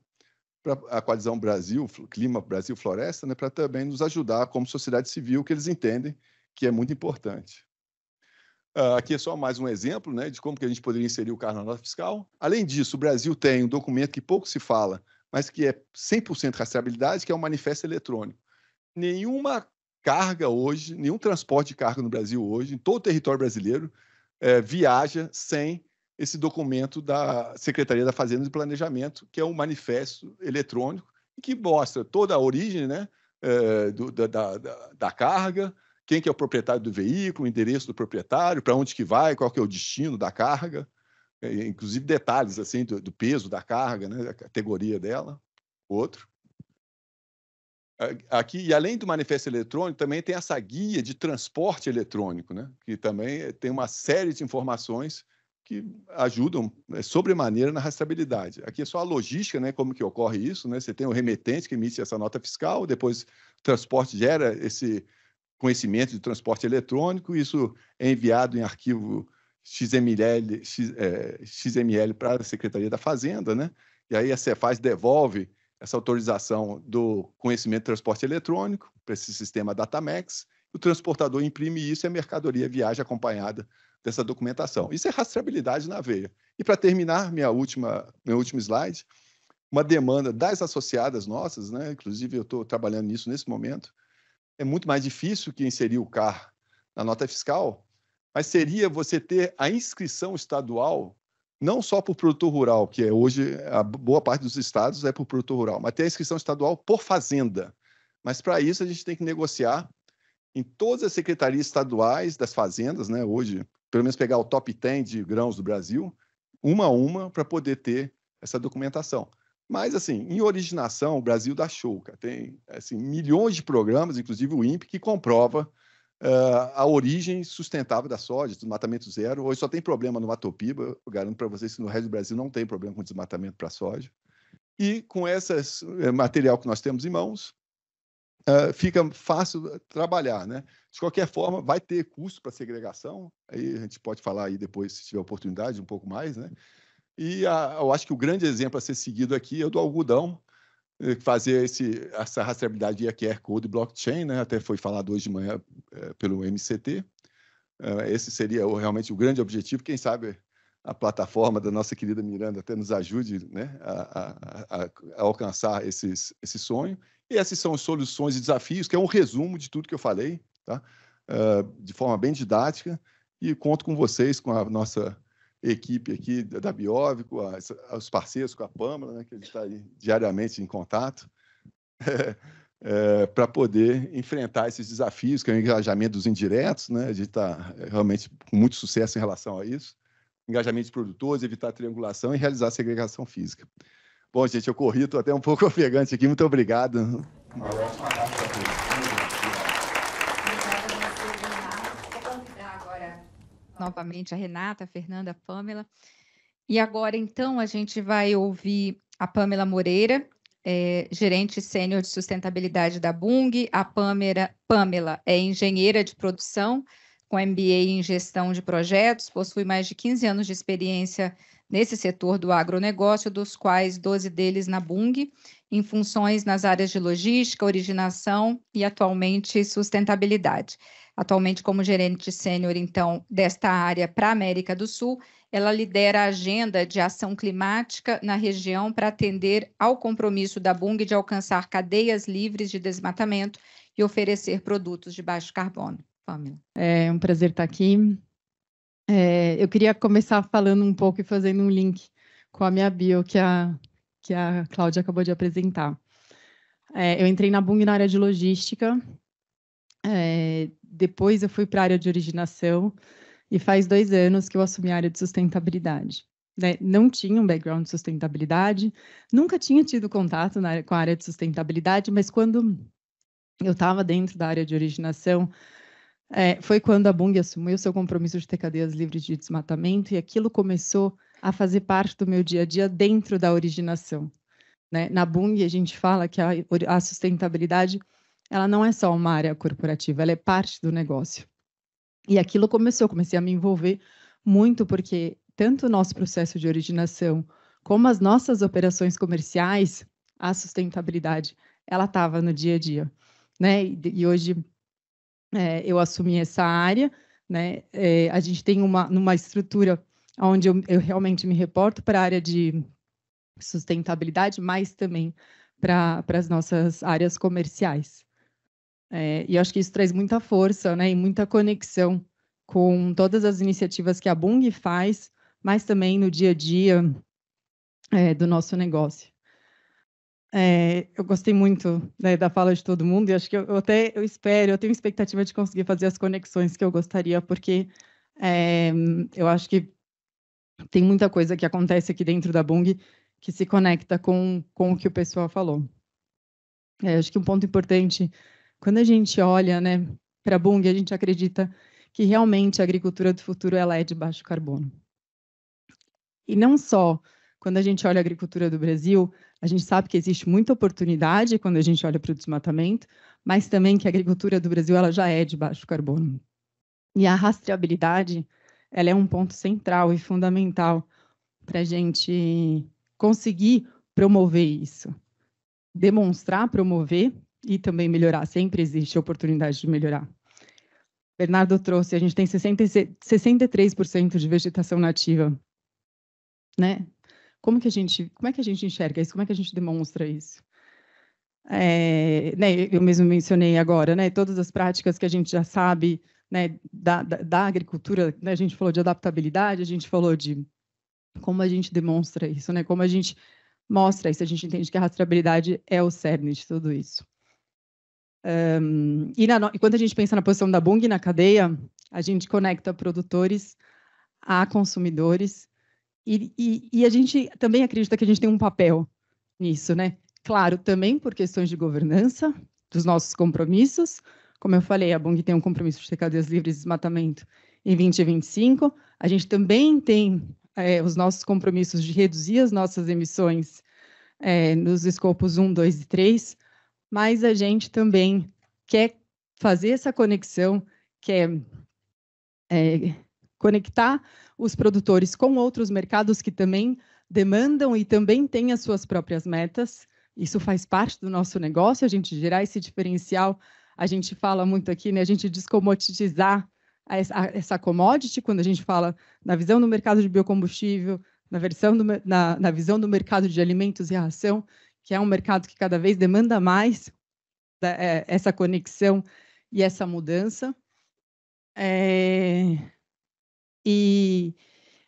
para a coalizão Brasil, Clima Brasil Floresta, né, para também nos ajudar como sociedade civil, que eles entendem que é muito importante. Uh, aqui é só mais um exemplo né, de como que a gente poderia inserir o carro na nota fiscal. Além disso, o Brasil tem um documento que pouco se fala, mas que é 100% rastreabilidade, que é o manifesto eletrônico. Nenhuma carga hoje, nenhum transporte de carga no Brasil hoje, em todo o território brasileiro, é, viaja sem esse documento da Secretaria da Fazenda e Planejamento, que é um manifesto eletrônico e que mostra toda a origem né, é, do, da, da, da carga, quem que é o proprietário do veículo, o endereço do proprietário, para onde que vai, qual que é o destino da carga, é, inclusive detalhes assim do, do peso da carga, né, a categoria dela, outro. Aqui, e além do manifesto eletrônico, também tem essa guia de transporte eletrônico, né, que também tem uma série de informações que ajudam né, sobremaneira na rastreabilidade. Aqui é só a logística, né, como que ocorre isso, né? Você tem o remetente que emite essa nota fiscal, depois o transporte gera esse conhecimento de transporte eletrônico, isso é enviado em arquivo XML, X, é, XML para a Secretaria da Fazenda, né? E aí a Cefaz devolve essa autorização do conhecimento de transporte eletrônico para esse sistema Datamex. O transportador imprime isso e a mercadoria viaja acompanhada dessa documentação. Isso é rastreabilidade na veia. E para terminar, minha última, meu último slide, uma demanda das associadas nossas, né? inclusive eu estou trabalhando nisso nesse momento, é muito mais difícil que inserir o CAR na nota fiscal, mas seria você ter a inscrição estadual não só por produtor rural, que é hoje a boa parte dos estados é por produtor rural, mas ter a inscrição estadual por fazenda. Mas para isso a gente tem que negociar em todas as secretarias estaduais das fazendas, né, hoje, pelo menos pegar o top 10 de grãos do Brasil, uma a uma, para poder ter essa documentação. Mas, assim, em originação, o Brasil dá show, cara. Tem assim, milhões de programas, inclusive o INPE, que comprova uh, a origem sustentável da soja, desmatamento zero. Hoje só tem problema no Mato Piba, eu garanto para vocês que no resto do Brasil não tem problema com desmatamento para soja. E com esse eh, material que nós temos em mãos, Uh, fica fácil trabalhar, né? De qualquer forma, vai ter custo para segregação, aí a gente pode falar aí depois, se tiver oportunidade, um pouco mais, né? E a, eu acho que o grande exemplo a ser seguido aqui é o do algodão, eh, fazer esse, essa rastreabilidade via QR Code blockchain, né? até foi falado hoje de manhã é, pelo MCT. É, eh, esse seria o, realmente o grande objetivo. Quem sabe a plataforma da nossa querida Miranda até nos ajude né? a, a, a, alcançar esses, esse sonho. E essas são as soluções e desafios, que é um resumo de tudo que eu falei, tá? de forma bem didática. E conto com vocês, com a nossa equipe aqui da Biov, com os parceiros, com a Pâmela, né, que a gente está diariamente em contato, <laughs> é, é, para poder enfrentar esses desafios, que é o engajamento dos indiretos, né, a gente está é, realmente com muito sucesso em relação a isso, engajamento de produtores, evitar triangulação e realizar segregação física. Bom, gente, eu corri, estou até um pouco <laughs> ofegante aqui, muito obrigado. novamente a Renata, a Fernanda, a Pamela. E agora, então, a gente vai ouvir a Pamela Moreira, é, gerente sênior de sustentabilidade da Bung. A Pamela, Pamela é engenheira de produção, com MBA em gestão de projetos, possui mais de 15 anos de experiência nesse setor do agronegócio, dos quais 12 deles na Bung, em funções nas áreas de logística, originação e atualmente sustentabilidade atualmente como gerente sênior, então, desta área para a América do Sul. Ela lidera a agenda de ação climática na região para atender ao compromisso da Bung de alcançar cadeias livres de desmatamento e oferecer produtos de baixo carbono. Pamela. É um prazer estar aqui. É, eu queria começar falando um pouco e fazendo um link com a minha bio que a, que a Cláudia acabou de apresentar. É, eu entrei na Bung na área de logística é, depois eu fui para a área de originação e faz dois anos que eu assumi a área de sustentabilidade. Né? Não tinha um background de sustentabilidade, nunca tinha tido contato com a área de sustentabilidade, mas quando eu estava dentro da área de originação, é, foi quando a Bung assumiu seu compromisso de ter cadeias livres de desmatamento e aquilo começou a fazer parte do meu dia a dia dentro da originação. Né? Na Bung, a gente fala que a, a sustentabilidade ela não é só uma área corporativa, ela é parte do negócio. E aquilo começou, comecei a me envolver muito, porque tanto o nosso processo de originação, como as nossas operações comerciais, a sustentabilidade, ela estava no dia a dia. Né? E, e hoje é, eu assumi essa área, né? É, a gente tem uma, uma estrutura onde eu, eu realmente me reporto para a área de sustentabilidade, mas também para as nossas áreas comerciais. É, e acho que isso traz muita força né, e muita conexão com todas as iniciativas que a Bung faz, mas também no dia a dia é, do nosso negócio. É, eu gostei muito né, da fala de todo mundo e acho que eu, eu, até eu espero, eu tenho expectativa de conseguir fazer as conexões que eu gostaria, porque é, eu acho que tem muita coisa que acontece aqui dentro da Bung que se conecta com, com o que o pessoal falou. É, acho que um ponto importante quando a gente olha né, para a Bung, a gente acredita que realmente a agricultura do futuro ela é de baixo carbono. E não só quando a gente olha a agricultura do Brasil, a gente sabe que existe muita oportunidade quando a gente olha para o desmatamento, mas também que a agricultura do Brasil ela já é de baixo carbono. E a rastreabilidade ela é um ponto central e fundamental para a gente conseguir promover isso. Demonstrar, promover e também melhorar. Sempre existe oportunidade de melhorar. Bernardo trouxe, a gente tem 60, 63% de vegetação nativa, né? Como que a gente, como é que a gente enxerga isso? Como é que a gente demonstra isso? É, né, eu mesmo mencionei agora, né? Todas as práticas que a gente já sabe, né? Da, da, da agricultura, né, a gente falou de adaptabilidade, a gente falou de como a gente demonstra isso, né? Como a gente mostra isso, a gente entende que a rastreabilidade é o cerne de tudo isso. Um, e na, enquanto a gente pensa na posição da Bung na cadeia, a gente conecta produtores a consumidores e, e, e, a gente também acredita que a gente tem um papel nisso, né? Claro, também por questões de governança, dos nossos compromissos. Como eu falei, a Bung tem um compromisso de cadeias livres de desmatamento em 2025. A gente também tem é, os nossos compromissos de reduzir as nossas emissões é, nos escopos 1, 2 e 3 mas a gente também quer fazer essa conexão, quer é, conectar os produtores com outros mercados que também demandam e também têm as suas próprias metas. Isso faz parte do nosso negócio, a gente gerar esse diferencial. A gente fala muito aqui, né? A gente descomoditizar essa, essa commodity quando a gente fala na visão do mercado de biocombustível, na, versão do, na, na visão do mercado de alimentos e ração que é um mercado que cada vez demanda mais né, é, essa conexão e essa mudança. É, e,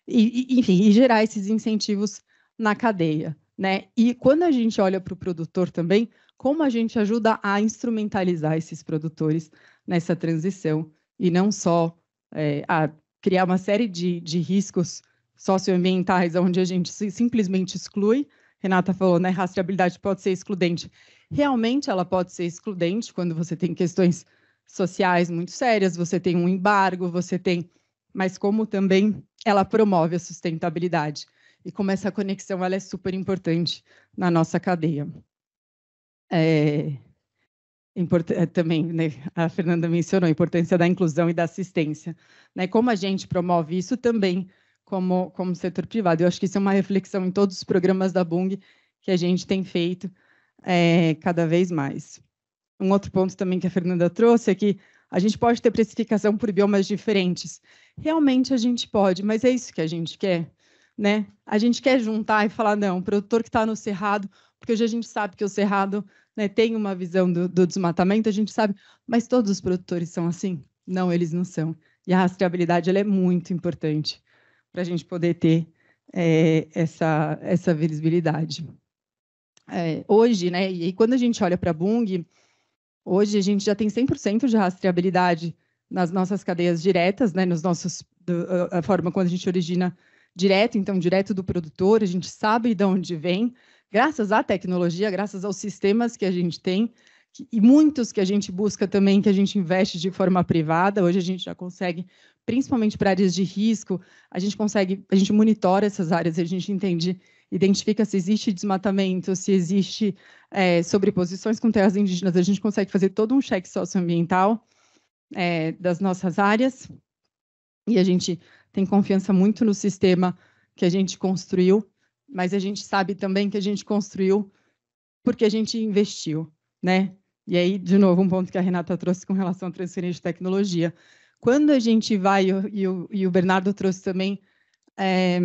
e, enfim, e gerar esses incentivos na cadeia. Né? E quando a gente olha para o produtor também, como a gente ajuda a instrumentalizar esses produtores nessa transição e não só é, a criar uma série de, de riscos socioambientais onde a gente simplesmente exclui, Renata falou, né? Rastreabilidade pode ser excludente. Realmente ela pode ser excludente quando você tem questões sociais muito sérias, você tem um embargo, você tem. Mas como também ela promove a sustentabilidade e como essa conexão ela é super importante na nossa cadeia. É, Import é, também, né, a Fernanda mencionou a importância da inclusão e da assistência. Né, como a gente promove isso também como, como setor privado. Eu acho que isso é uma reflexão em todos os programas da Bung que a gente tem feito é, cada vez mais. Um outro ponto também que a Fernanda trouxe é que a gente pode ter precificação por biomas diferentes. Realmente a gente pode, mas é isso que a gente quer, né? A gente quer juntar e falar, não, o produtor que está no cerrado, porque hoje a gente sabe que o cerrado né, tem uma visão do, do desmatamento, a gente sabe, mas todos os produtores são assim? Não, eles não são. E a rastreabilidade ela é muito importante para a gente poder ter é, essa, essa visibilidade. É, hoje, né, e quando a gente olha para a Bung, hoje a gente já tem 100% de rastreabilidade nas nossas cadeias diretas, né, nos nossos, do, a forma quando a gente origina direto, então direto do produtor, a gente sabe de onde vem, graças à tecnologia, graças aos sistemas que a gente tem, e muitos que a gente busca também, que a gente investe de forma privada. Hoje a gente já consegue, principalmente para áreas de risco, a gente consegue, a gente monitora essas áreas, a gente entende, identifica se existe desmatamento, se existe é, sobreposições com terras indígenas. A gente consegue fazer todo um cheque socioambiental é, das nossas áreas e a gente tem confiança muito no sistema que a gente construiu, mas a gente sabe também que a gente construiu porque a gente investiu, né? E aí, de novo, um ponto que a Renata trouxe com relação à transferência de tecnologia. Quando a gente vai, e o, e o Bernardo trouxe também, é,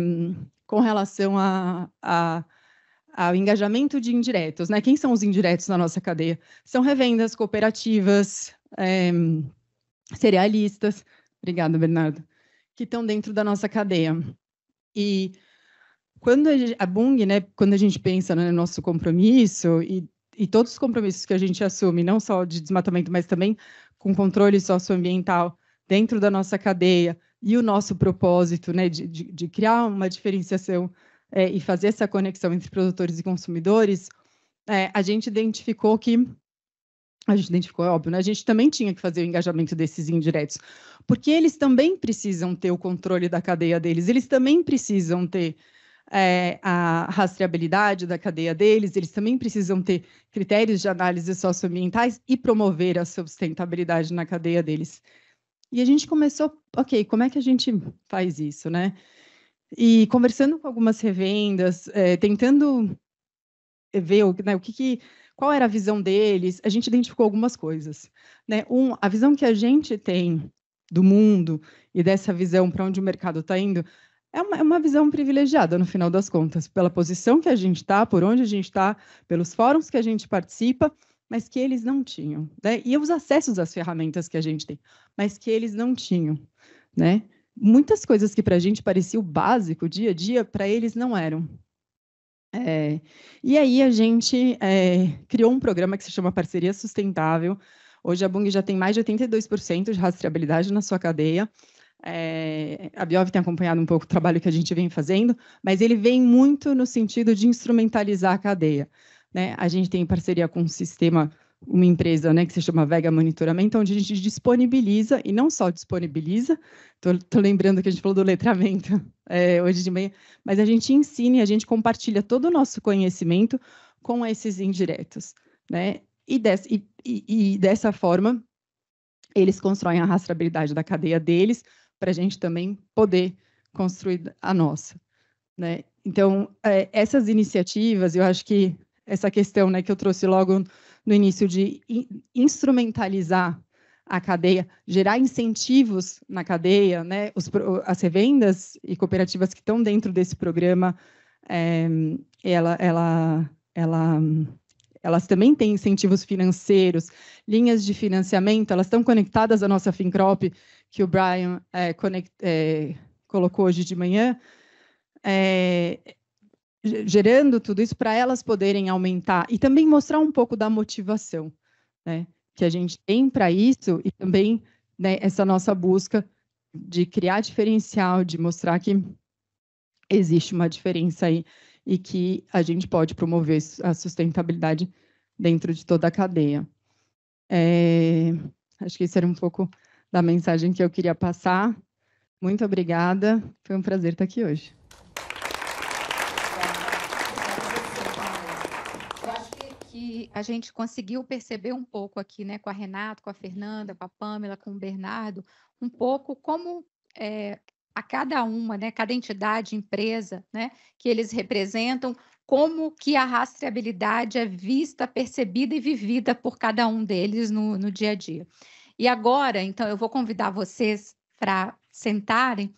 com relação a, a, ao engajamento de indiretos, né? Quem são os indiretos na nossa cadeia? São revendas, cooperativas, é, cerealistas. Obrigada, Bernardo. Que estão dentro da nossa cadeia. E quando a, a Bung, né, quando a gente pensa né, no nosso compromisso e e todos os compromissos que a gente assume, não só de desmatamento, mas também com controle socioambiental dentro da nossa cadeia e o nosso propósito né, de, de, de criar uma diferenciação é, e fazer essa conexão entre produtores e consumidores, é, a gente identificou que a gente identificou, é óbvio, né? a gente também tinha que fazer o engajamento desses indiretos, porque eles também precisam ter o controle da cadeia deles, eles também precisam ter é, a rastreabilidade da cadeia deles, eles também precisam ter critérios de análise socioambientais e promover a sustentabilidade na cadeia deles. E a gente começou, ok, como é que a gente faz isso, né? E conversando com algumas revendas, é, tentando ver né, o que, que, qual era a visão deles, a gente identificou algumas coisas. Né? Um, a visão que a gente tem do mundo e dessa visão para onde o mercado está indo é uma, é uma visão privilegiada, no final das contas, pela posição que a gente está, por onde a gente está, pelos fóruns que a gente participa, mas que eles não tinham. Né? E os acessos às ferramentas que a gente tem, mas que eles não tinham. Né? Muitas coisas que para a gente pareciam básico, dia a dia, para eles não eram. É, e aí a gente é, criou um programa que se chama Parceria Sustentável. Hoje a Bung já tem mais de 82% de rastreabilidade na sua cadeia. É, a Biov tem acompanhado um pouco o trabalho que a gente vem fazendo, mas ele vem muito no sentido de instrumentalizar a cadeia. Né? A gente tem parceria com um sistema, uma empresa né, que se chama Vega Monitoramento, onde a gente disponibiliza, e não só disponibiliza, estou lembrando que a gente falou do letramento é, hoje de manhã, mas a gente ensina e a gente compartilha todo o nosso conhecimento com esses indiretos. Né? e, des, e, e, e dessa forma, eles constroem a rastreabilidade da cadeia deles, para a gente também poder construir a nossa. Né? Então, é, essas iniciativas, eu acho que essa questão né, que eu trouxe logo no início de instrumentalizar a cadeia, gerar incentivos na cadeia, né? Os, as revendas e cooperativas que estão dentro desse programa, é, ela, ela, ela, elas também têm incentivos financeiros, linhas de financiamento, elas estão conectadas à nossa FinCrop, que o Brian é, conect, é, colocou hoje de manhã, é, gerando tudo isso para elas poderem aumentar e também mostrar um pouco da motivação né, que a gente tem para isso e também né, essa nossa busca de criar diferencial, de mostrar que existe uma diferença aí e que a gente pode promover a sustentabilidade dentro de toda a cadeia. É, acho que isso era um pouco da mensagem que eu queria passar. Muito obrigada, foi um prazer estar aqui hoje. Eu acho que a gente conseguiu perceber um pouco aqui, né, com a Renata, com a Fernanda, com a Pamela, com o Bernardo, um pouco como é, a cada uma, né, cada entidade, empresa, né, que eles representam, como que a rastreabilidade é vista, percebida e vivida por cada um deles no, no dia a dia. E agora, então, eu vou convidar vocês para sentarem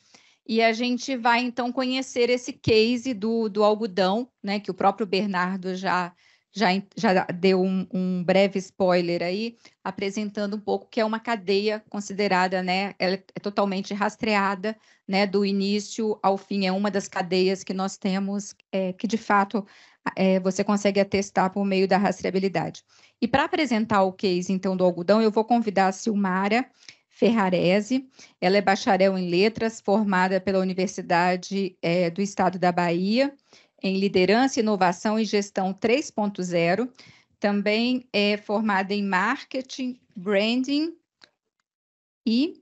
e a gente vai então conhecer esse case do, do algodão, né? Que o próprio Bernardo já já, já deu um, um, breve spoiler aí, apresentando um pouco que é uma cadeia considerada, né? Ela é totalmente rastreada, né? Do início ao fim, é uma das cadeias que nós temos é, que de fato é, você consegue atestar por meio da rastreabilidade. E para apresentar o case, então, do algodão, eu vou convidar a Silmara Ferrarese. Ela é bacharel em letras, formada pela Universidade é, do Estado da Bahia, em liderança, inovação e gestão 3.0. Também é formada em marketing, branding e.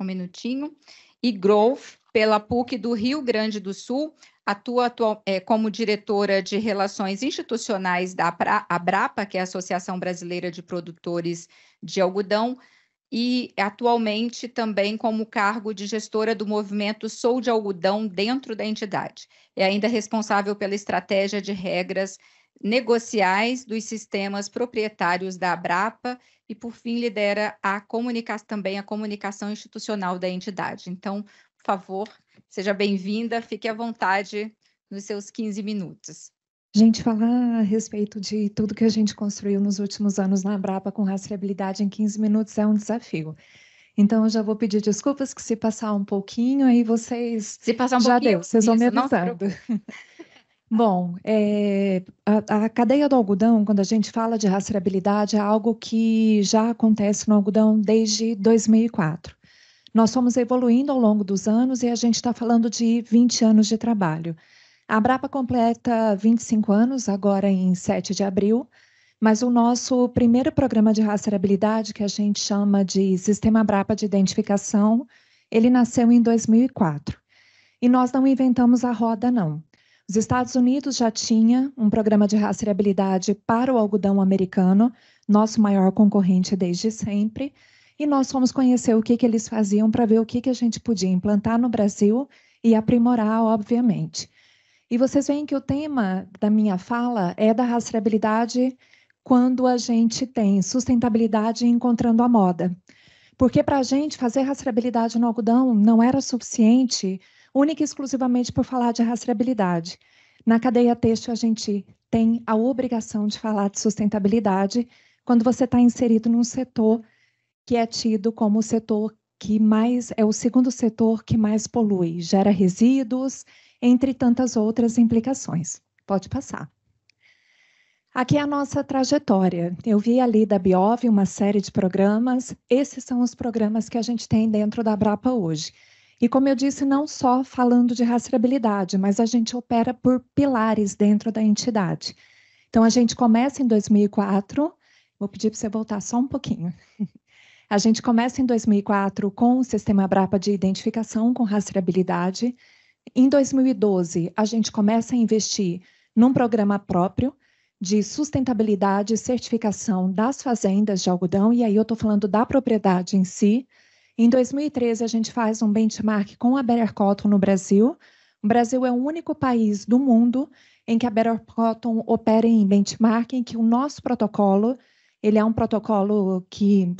Um minutinho. E growth pela PUC do Rio Grande do Sul, atua atual, é, como diretora de Relações Institucionais da ABRAPA, que é a Associação Brasileira de Produtores de Algodão, e atualmente também como cargo de gestora do movimento Sou de Algodão dentro da entidade. É ainda responsável pela estratégia de regras negociais dos sistemas proprietários da Abrapa e, por fim, lidera a comunicação, também a comunicação institucional da entidade. Então, favor, seja bem-vinda, fique à vontade nos seus 15 minutos. Gente, falar a respeito de tudo que a gente construiu nos últimos anos na Abrapa com rastreabilidade em 15 minutos é um desafio. Então, eu já vou pedir desculpas que se passar um pouquinho, aí vocês. Se passar um já pouquinho. Já deu, vocês vão me avisando. <laughs> Bom, é, a, a, cadeia do algodão, quando a gente fala de rastreabilidade, é algo que já acontece no algodão desde 2004. Nós fomos evoluindo ao longo dos anos e a gente está falando de 20 anos de trabalho. A Brapa completa 25 anos, agora em 7 de abril, mas o nosso primeiro programa de rastreabilidade, que a gente chama de Sistema Brapa de Identificação, ele nasceu em 2004. E nós não inventamos a roda, não. Os Estados Unidos já tinha um programa de rastreabilidade para o algodão americano, nosso maior concorrente desde sempre, e nós fomos conhecer o que, que eles faziam para ver o que, que a gente podia implantar no Brasil e aprimorar, obviamente. E vocês veem que o tema da minha fala é da rastreabilidade quando a gente tem sustentabilidade encontrando a moda. Porque para a gente fazer rastreabilidade no algodão não era suficiente única e exclusivamente por falar de rastreabilidade. Na cadeia texto a gente tem a obrigação de falar de sustentabilidade quando você está inserido num setor que é tido como o setor que mais é o segundo setor que mais polui, gera resíduos, entre tantas outras implicações. Pode passar. Aqui é a nossa trajetória. Eu vi ali da Biov uma série de programas. Esses são os programas que a gente tem dentro da Abrapa hoje. E como eu disse, não só falando de rastreabilidade, mas a gente opera por pilares dentro da entidade. Então a gente começa em 2004. Vou pedir para você voltar só um pouquinho. <laughs> A gente começa em 2004 com o sistema Abrapa de identificação com rastreabilidade. Em 2012, a gente começa a investir num programa próprio de sustentabilidade e certificação das fazendas de algodão, e aí eu estou falando da propriedade em si. Em 2013, a gente faz um benchmark com a Better Cotton no Brasil. O Brasil é o único país do mundo em que a Better Cotton opera em benchmark, em que o nosso protocolo, ele é um protocolo que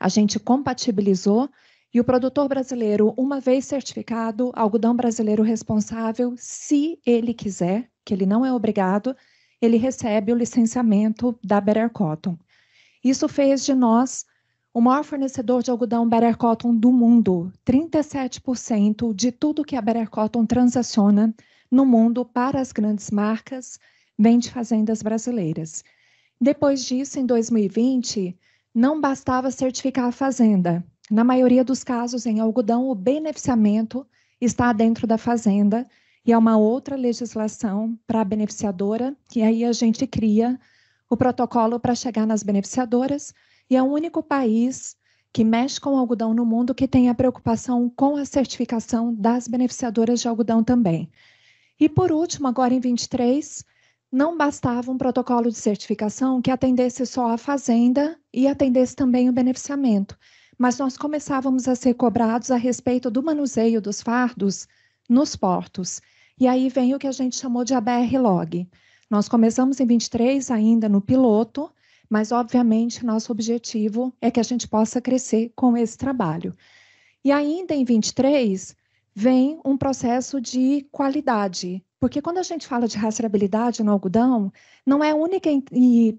a gente compatibilizou e o produtor brasileiro, uma vez certificado, algodão brasileiro responsável, se ele quiser, que ele não é obrigado, ele recebe o licenciamento da Better Cotton. Isso fez de nós o maior fornecedor de algodão Better Cotton do mundo. 37% de tudo que a Better Cotton transaciona no mundo para as grandes marcas vem de fazendas brasileiras. Depois disso, em 2020, não bastava certificar a fazenda. Na maioria dos casos, em algodão, o beneficiamento está dentro da fazenda e é uma outra legislação para a beneficiadora, e aí a gente cria o protocolo para chegar nas beneficiadoras, e é o único país que mexe com algodão no mundo que tem a preocupação com a certificação das beneficiadoras de algodão também. E por último, agora em 23, não bastava um protocolo de certificação que atendesse só a fazenda e atendesse também o beneficiamento, mas nós começávamos a ser cobrados a respeito do manuseio dos fardos nos portos. E aí vem o que a gente chamou de ABR-Log. Nós começamos em 23 ainda no piloto, mas obviamente nosso objetivo é que a gente possa crescer com esse trabalho. E ainda em 23 vem um processo de qualidade, porque quando a gente fala de rastreabilidade no algodão, não é única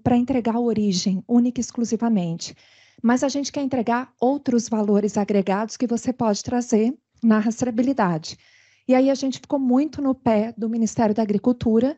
para entregar a origem, única e exclusivamente. Mas a gente quer entregar outros valores agregados que você pode trazer na rastreabilidade. E aí a gente ficou muito no pé do Ministério da Agricultura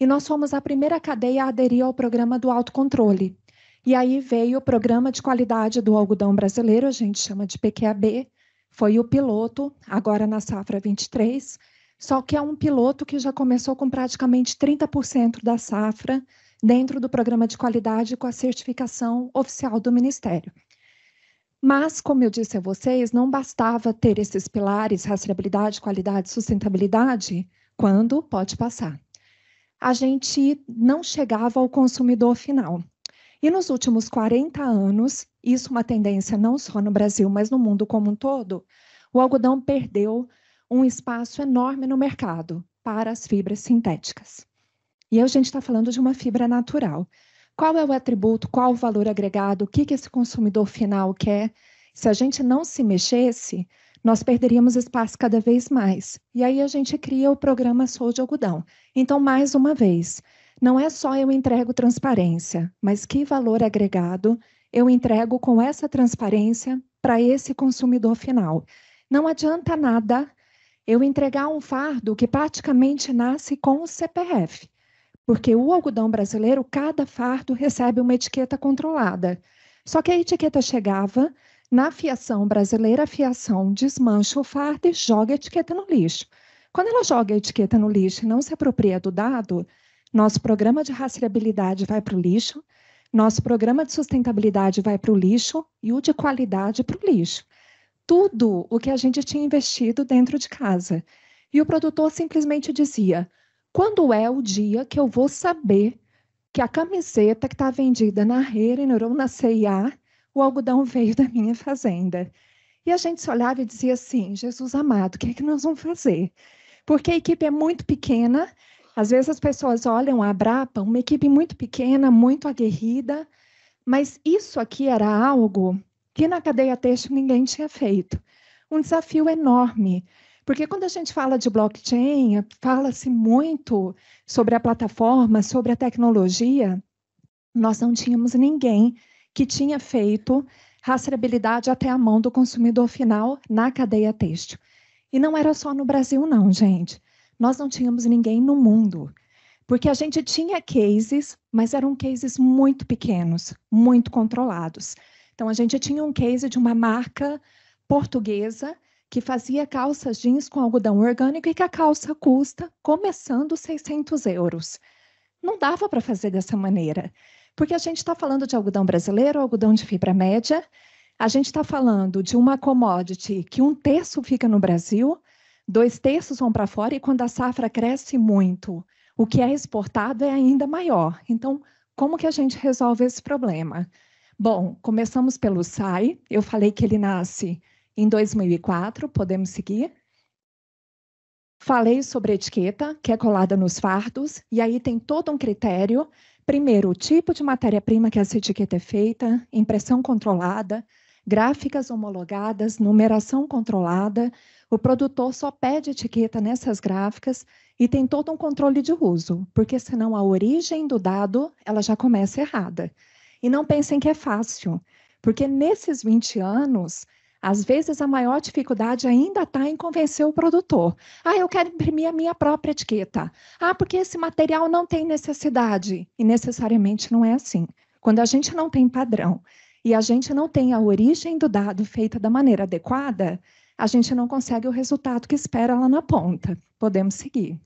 e nós fomos a primeira cadeia a aderir ao programa do autocontrole. E aí veio o Programa de Qualidade do Algodão Brasileiro, a gente chama de PQAB, foi o piloto, agora na safra 23 só que é um piloto que já começou com praticamente 30% da safra dentro do programa de qualidade com a certificação oficial do Ministério. Mas, como eu disse a vocês, não bastava ter esses pilares, rastreabilidade, qualidade, sustentabilidade, quando pode passar. A gente não chegava ao consumidor final. E nos últimos 40 anos, isso é uma tendência não só no Brasil, mas no mundo como um todo, o algodão perdeu um espaço enorme no mercado para as fibras sintéticas. E a gente está falando de uma fibra natural. Qual é o atributo, qual o valor agregado, o que, que esse consumidor final quer? Se a gente não se mexesse, nós perderíamos espaço cada vez mais. E aí a gente cria o programa Sou de Algodão. Então, mais uma vez, não é só eu entrego transparência, mas que valor agregado eu entrego com essa transparência para esse consumidor final. Não adianta nada eu entregar um fardo que praticamente nasce com o CPF, porque o algodão brasileiro, cada fardo recebe uma etiqueta controlada. Só que a etiqueta chegava na fiação brasileira, a fiação desmancha o fardo e joga a etiqueta no lixo. Quando ela joga a etiqueta no lixo e não se apropria do dado, nosso programa de rastreabilidade vai para o lixo, nosso programa de sustentabilidade vai para o lixo e o de qualidade para o lixo tudo o que a gente tinha investido dentro de casa. E o produtor simplesmente dizia: quando é o dia que eu vou saber que a camiseta que está vendida na Reiner ou na CIA, o algodão veio da minha fazenda? E a gente se olhava e dizia assim: Jesus amado, o que é que nós vamos fazer? Porque a equipe é muito pequena, às vezes as pessoas olham a Abrapa, uma equipe muito pequena, muito aguerrida, mas isso aqui era algo que na cadeia têxtil ninguém tinha feito. Um desafio enorme, porque quando a gente fala de blockchain, fala-se muito sobre a plataforma, sobre a tecnologia, nós não tínhamos ninguém que tinha feito rastreabilidade até a mão do consumidor final na cadeia têxtil. E não era só no Brasil, não, gente. Nós não tínhamos ninguém no mundo. Porque a gente tinha cases, mas eram cases muito pequenos, muito controlados. Então, a gente tinha um case de uma marca portuguesa que fazia calças jeans com algodão orgânico e que a calça custa, começando, 600 euros. Não dava para fazer dessa maneira, porque a gente está falando de algodão brasileiro, algodão de fibra média, a gente está falando de uma commodity que um terço fica no Brasil, dois terços vão para fora, e quando a safra cresce muito, o que é exportado é ainda maior. Então, como que a gente resolve esse problema? Bom, começamos pelo SAI. Eu falei que ele nasce em 2004, podemos seguir. Falei sobre a etiqueta, que é colada nos fardos, e aí tem todo um critério. Primeiro, o tipo de matéria-prima que essa etiqueta é feita, impressão controlada, gráficas homologadas, numeração controlada. O produtor só pede etiqueta nessas gráficas e tem todo um controle de uso, porque senão a origem do dado ela já começa errada. E não pensem que é fácil, porque nesses 20 anos, às vezes a maior dificuldade ainda está em convencer o produtor. Ah, eu quero imprimir a minha própria etiqueta. Ah, porque esse material não tem necessidade. E necessariamente não é assim. Quando a gente não tem padrão e a gente não tem a origem do dado feita da maneira adequada, a gente não consegue o resultado que espera lá na ponta. Podemos seguir.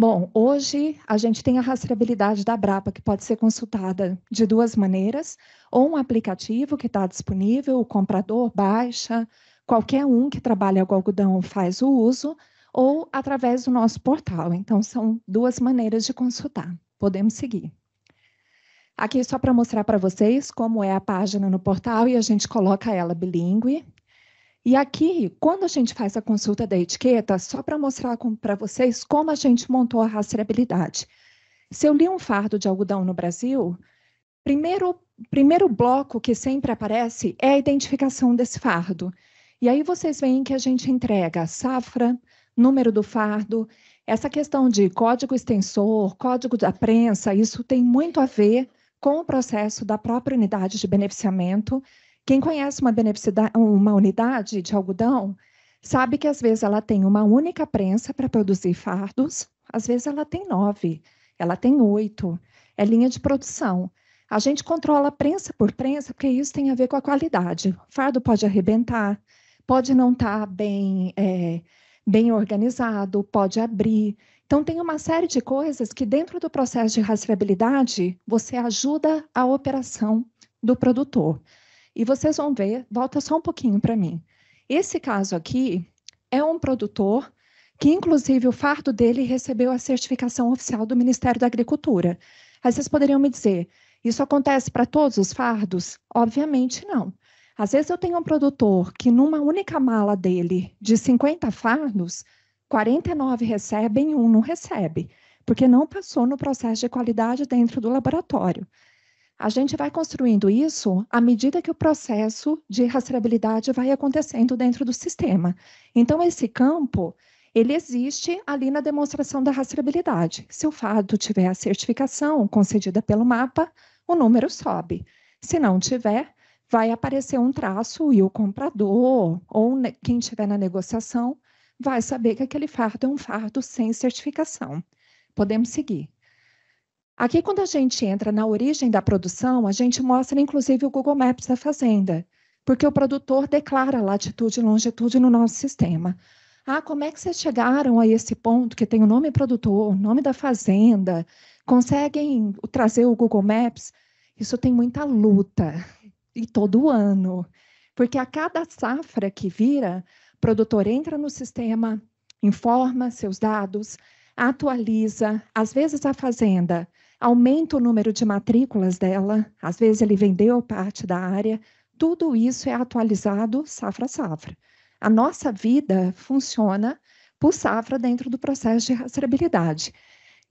Bom, hoje a gente tem a rastreabilidade da Brapa, que pode ser consultada de duas maneiras, ou um aplicativo que está disponível, o comprador baixa, qualquer um que trabalha com algodão faz o uso, ou através do nosso portal. Então, são duas maneiras de consultar. Podemos seguir. Aqui só para mostrar para vocês como é a página no portal e a gente coloca ela bilíngue, e aqui, quando a gente faz a consulta da etiqueta, só para mostrar para vocês como a gente montou a rastreabilidade. Se eu li um fardo de algodão no Brasil, primeiro, primeiro bloco que sempre aparece é a identificação desse fardo. E aí vocês veem que a gente entrega safra, número do fardo, essa questão de código extensor, código da prensa, isso tem muito a ver com o processo da própria unidade de beneficiamento quem conhece uma, uma unidade de algodão sabe que às vezes ela tem uma única prensa para produzir fardos, às vezes ela tem nove, ela tem oito, é linha de produção. A gente controla prensa por prensa, porque isso tem a ver com a qualidade. O fardo pode arrebentar, pode não estar tá bem, é, bem organizado, pode abrir. Então, tem uma série de coisas que, dentro do processo de rastreabilidade, você ajuda a operação do produtor. E vocês vão ver, volta só um pouquinho para mim. Esse caso aqui é um produtor que, inclusive, o fardo dele recebeu a certificação oficial do Ministério da Agricultura. Aí vocês poderiam me dizer, isso acontece para todos os fardos? Obviamente não. Às vezes eu tenho um produtor que, numa única mala dele, de 50 fardos, 49 recebem e um não recebe, porque não passou no processo de qualidade dentro do laboratório. A gente vai construindo isso à medida que o processo de rastreabilidade vai acontecendo dentro do sistema. Então, esse campo, ele existe ali na demonstração da rastreabilidade. Se o fardo tiver a certificação concedida pelo mapa, o número sobe. Se não tiver, vai aparecer um traço e o comprador ou quem estiver na negociação vai saber que aquele fardo é um fardo sem certificação. Podemos seguir. Aqui, quando a gente entra na origem da produção, a gente mostra inclusive o Google Maps da fazenda, porque o produtor declara latitude e longitude no nosso sistema. Ah, como é que vocês chegaram a esse ponto que tem o nome produtor, o nome da fazenda? Conseguem trazer o Google Maps? Isso tem muita luta, e todo ano, porque a cada safra que vira, o produtor entra no sistema, informa seus dados, atualiza, às vezes a fazenda aumenta o número de matrículas dela, às vezes ele vendeu parte da área, tudo isso é atualizado safra a safra. A nossa vida funciona por safra dentro do processo de rastreabilidade.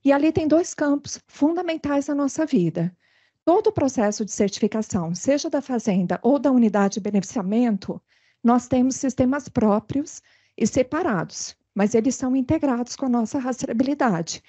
E ali tem dois campos fundamentais na nossa vida. Todo o processo de certificação, seja da fazenda ou da unidade de beneficiamento, nós temos sistemas próprios e separados, mas eles são integrados com a nossa rastreabilidade.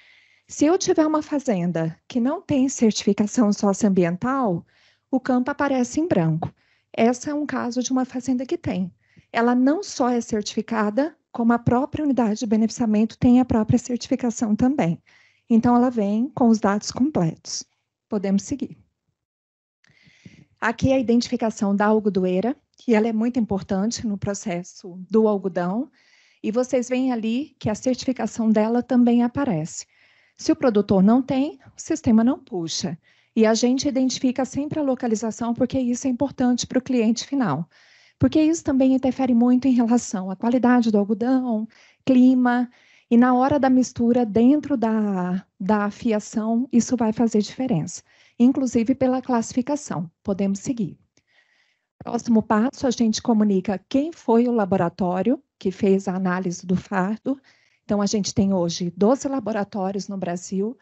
Se eu tiver uma fazenda que não tem certificação socioambiental, o campo aparece em branco. Essa é um caso de uma fazenda que tem. Ela não só é certificada, como a própria unidade de beneficiamento tem a própria certificação também. Então, ela vem com os dados completos. Podemos seguir. Aqui é a identificação da algodoeira, que ela é muito importante no processo do algodão. E vocês veem ali que a certificação dela também aparece. Se o produtor não tem, o sistema não puxa. E a gente identifica sempre a localização, porque isso é importante para o cliente final. Porque isso também interfere muito em relação à qualidade do algodão, clima, e na hora da mistura dentro da, da fiação, isso vai fazer diferença, inclusive pela classificação. Podemos seguir. Próximo passo, a gente comunica quem foi o laboratório que fez a análise do fardo então, a gente tem hoje 12 laboratórios no Brasil,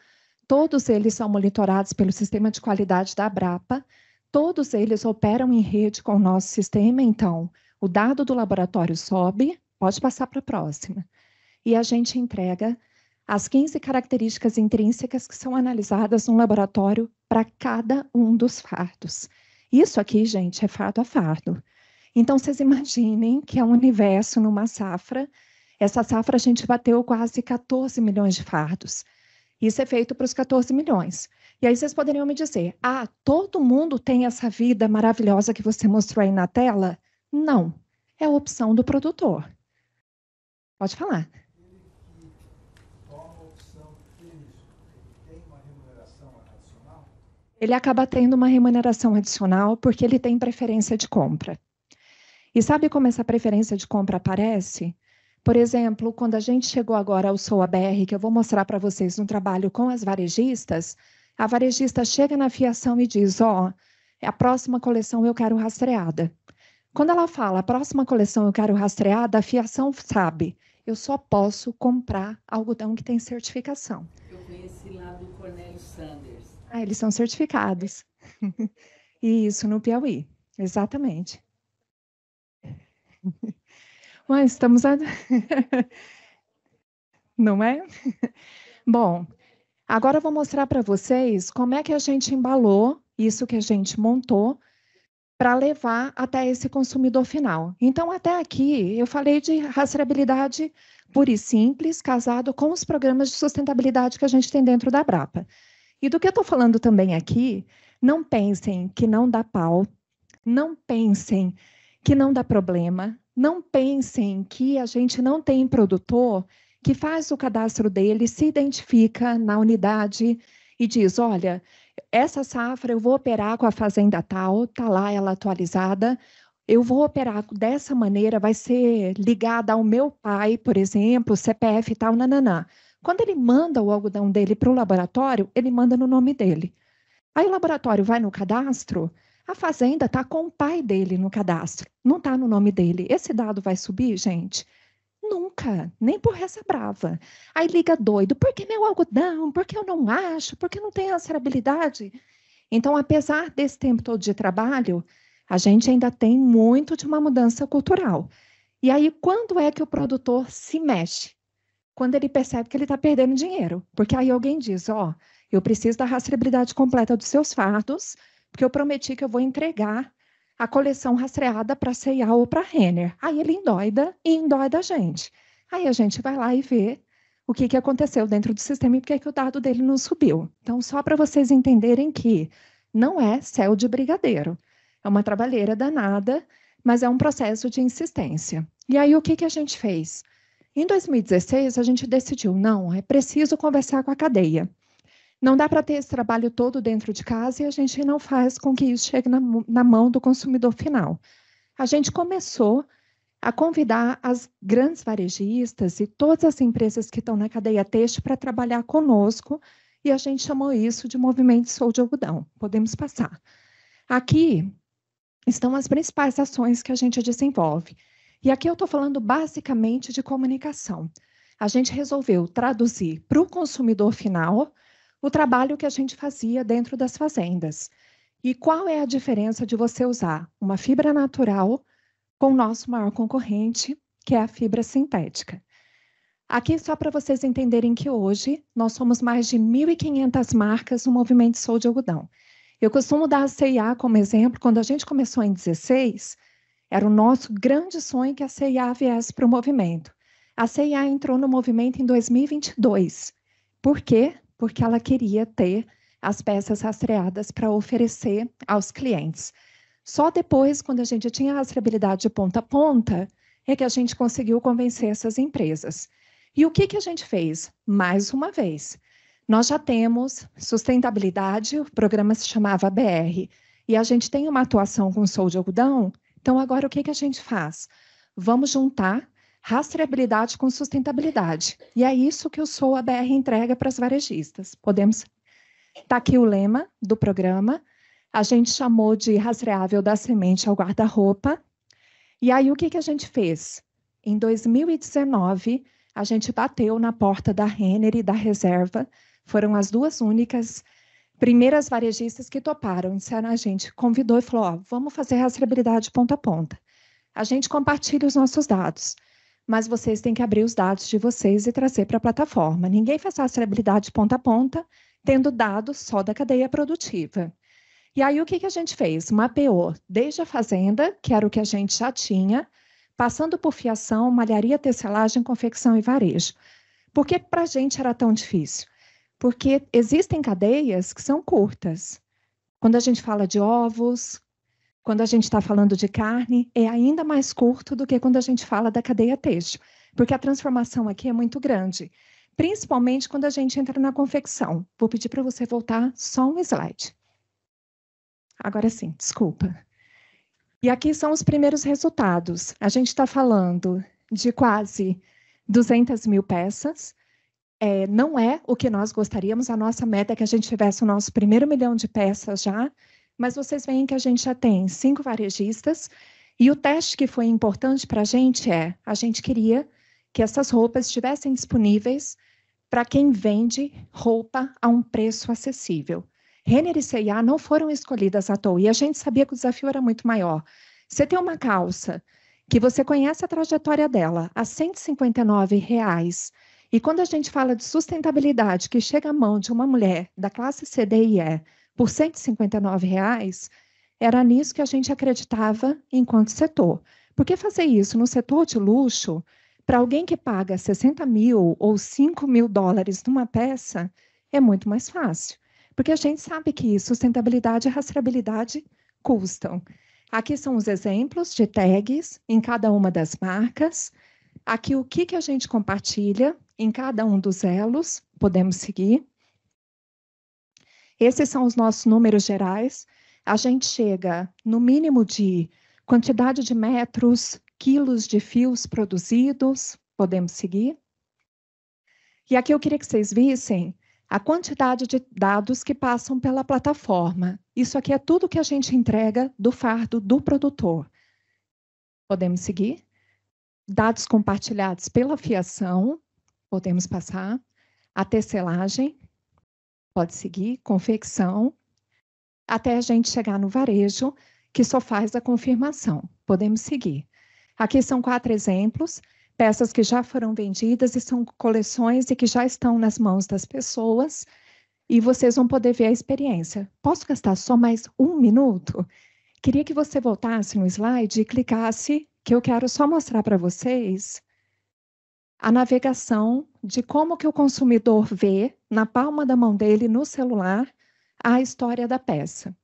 todos eles são monitorados pelo sistema de qualidade da Abrapa, todos eles operam em rede com o nosso sistema, então o dado do laboratório sobe, pode passar para a próxima. E a gente entrega as 15 características intrínsecas que são analisadas no laboratório para cada um dos fardos. Isso aqui, gente, é fardo a fardo. Então, vocês imaginem que é um universo numa safra essa safra a gente bateu quase 14 milhões de fardos. Isso é feito para os 14 milhões. E aí vocês poderiam me dizer: ah, todo mundo tem essa vida maravilhosa que você mostrou aí na tela? Não. É a opção do produtor. Pode falar. Ele acaba tendo uma remuneração adicional porque ele tem preferência de compra. E sabe como essa preferência de compra aparece? Por exemplo, quando a gente chegou agora ao Soa BR, que eu vou mostrar para vocês um trabalho com as varejistas, a varejista chega na fiação e diz: Ó, oh, a próxima coleção eu quero rastreada. Quando ela fala, a próxima coleção eu quero rastreada, a fiação sabe, eu só posso comprar algodão que tem certificação. Eu conheci lá do Cornélio Sanders. Ah, eles são certificados. <laughs> e isso no Piauí, exatamente. <laughs> Mas estamos. A... <laughs> Não é? Bom, agora eu vou mostrar para vocês como é que a gente embalou isso que a gente montou para levar até esse consumidor final. Então, até aqui, eu falei de rastreabilidade pura e simples, casado com os programas de sustentabilidade que a gente tem dentro da Brapa. E do que eu estou falando também aqui, não pensem que não dá pau, não pensem que não dá problema, não pensem que a gente não tem produtor que faz o cadastro dele, se identifica na unidade e diz: olha, essa safra eu vou operar com a fazenda tal, tá lá ela atualizada. Eu vou operar dessa maneira, vai ser ligada ao meu pai, por exemplo, CPF e tal, nananã. Quando ele manda o algodão dele para o laboratório, ele manda no nome dele. Aí o laboratório vai no cadastro, a fazenda está com o pai dele no cadastro, não está no nome dele. Esse dado vai subir, gente? Nunca, nem por essa brava. Aí liga doido, por que meu algodão? Por que eu não acho? Por que não tem rastreabilidade? Então, apesar desse tempo todo de trabalho, a gente ainda tem muito de uma mudança cultural. E aí, quando é que o produtor se mexe? Quando ele percebe que ele está perdendo dinheiro. Porque aí alguém diz: Ó, oh, eu preciso da rastreabilidade completa dos seus fardos, porque eu prometi que eu vou entregar a coleção rastreada para C&A ou para Renner. Aí ele endoida e endoida a gente. Aí a gente vai lá e vê o que, que aconteceu dentro do sistema e por que o dado dele não subiu. Então, só para vocês entenderem que não é céu de brigadeiro. É uma trabalheira danada, mas é um processo de insistência. E aí, o que, que a gente fez? Em 2016, a gente decidiu, não, é preciso conversar com a cadeia. Não dá para ter esse trabalho todo dentro de casa e a gente não faz com que isso chegue na, na mão do consumidor final. A gente começou a convidar as grandes varejistas e todas as empresas que estão na cadeia têxtil para trabalhar conosco e a gente chamou isso de movimento Sou de Algodão. Podemos passar. Aqui estão as principais ações que a gente desenvolve. E aqui eu estou falando basicamente de comunicação. A gente resolveu traduzir para o consumidor final o trabalho que a gente fazia dentro das fazendas. E qual é a diferença de você usar uma fibra natural com o nosso maior concorrente, que é a fibra sintética? Aqui, só para vocês entenderem que hoje nós somos mais de 1.500 marcas no movimento Sou de Algodão. Eu costumo dar a CIA como exemplo, quando a gente começou em 16, era o nosso grande sonho que a CIA viesse para o movimento. A CIA entrou no movimento em 2022. Por quê? porque ela queria ter as peças rastreadas para oferecer aos clientes. Só depois, quando a gente tinha a rastreabilidade de ponta a ponta, é que a gente conseguiu convencer essas empresas. E o que, que a gente fez? Mais uma vez, nós já temos sustentabilidade, o programa se chamava BR, e a gente tem uma atuação com sol de algodão, então agora o que, que a gente faz? Vamos juntar rastreabilidade com sustentabilidade. E é isso que o Sou a BR entrega para as varejistas. Podemos. Está aqui o lema do programa. A gente chamou de rastreável da semente ao guarda-roupa. E aí, o que, que a gente fez? Em 2019, a gente bateu na porta da Renner e da Reserva. Foram as duas únicas primeiras varejistas que toparam, disseram a gente, convidou e falou, ó, vamos fazer rastreabilidade ponta a ponta. A gente compartilha os nossos dados mas vocês têm que abrir os dados de vocês e trazer para a plataforma. Ninguém faz rastreabilidade ponta a ponta, tendo dados só da cadeia produtiva. E aí, o que, que a gente fez? Mapeou desde a fazenda, que era o que a gente já tinha, passando por fiação, malharia, tecelagem, confecção e varejo. Por que para a gente era tão difícil? Porque existem cadeias que são curtas. Quando a gente fala de ovos, quando a gente está falando de carne, é ainda mais curto do que quando a gente fala da cadeia têxtil, porque a transformação aqui é muito grande, principalmente quando a gente entra na confecção. Vou pedir para você voltar só um slide. Agora sim, desculpa. E aqui são os primeiros resultados. A gente está falando de quase 200 mil peças. É, não é o que nós gostaríamos. A nossa meta é que a gente tivesse o nosso primeiro milhão de peças já, mas vocês veem que a gente já tem cinco varejistas e o teste que foi importante para a gente é a gente queria que essas roupas estivessem disponíveis para quem vende roupa a um preço acessível. Renner e C&A não foram escolhidas à toa e a gente sabia que o desafio era muito maior. Você tem uma calça que você conhece a trajetória dela a R$ 159 reais, e quando a gente fala de sustentabilidade que chega à mão de uma mulher da classe C, D e E por R$ 159, reais, era nisso que a gente acreditava enquanto setor. Porque fazer isso no setor de luxo, para alguém que paga 60 mil ou 5 mil dólares numa peça, é muito mais fácil? Porque a gente sabe que sustentabilidade e rastreabilidade custam. Aqui são os exemplos de tags em cada uma das marcas. Aqui o que, que a gente compartilha em cada um dos elos, podemos seguir. Esses são os nossos números gerais. A gente chega no mínimo de quantidade de metros, quilos de fios produzidos. Podemos seguir? E aqui eu queria que vocês vissem a quantidade de dados que passam pela plataforma. Isso aqui é tudo que a gente entrega do fardo do produtor. Podemos seguir? Dados compartilhados pela fiação, podemos passar. A tecelagem, pode seguir, confecção, até a gente chegar no varejo, que só faz a confirmação. Podemos seguir. Aqui são quatro exemplos, peças que já foram vendidas e são coleções e que já estão nas mãos das pessoas, e vocês vão poder ver a experiência. Posso gastar só mais um minuto? Queria que você voltasse no slide e clicasse, que eu quero só mostrar para vocês a navegação de como que o consumidor vê na palma da mão dele no celular a história da peça.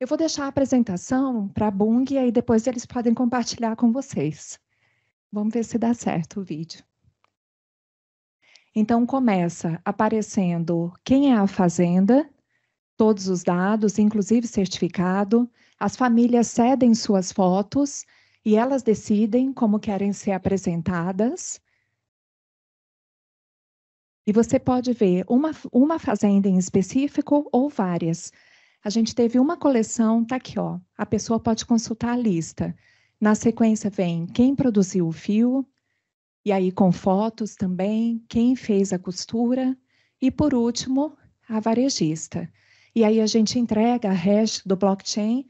Eu vou deixar a apresentação para a Bung e aí depois eles podem compartilhar com vocês. Vamos ver se dá certo o vídeo. Então começa aparecendo quem é a fazenda, todos os dados, inclusive certificado, as famílias cedem suas fotos e elas decidem como querem ser apresentadas. E você pode ver uma, uma fazenda em específico ou várias. A gente teve uma coleção, tá aqui, ó. A pessoa pode consultar a lista. Na sequência vem quem produziu o fio, e aí com fotos também, quem fez a costura, e por último, a varejista. E aí a gente entrega a hash do blockchain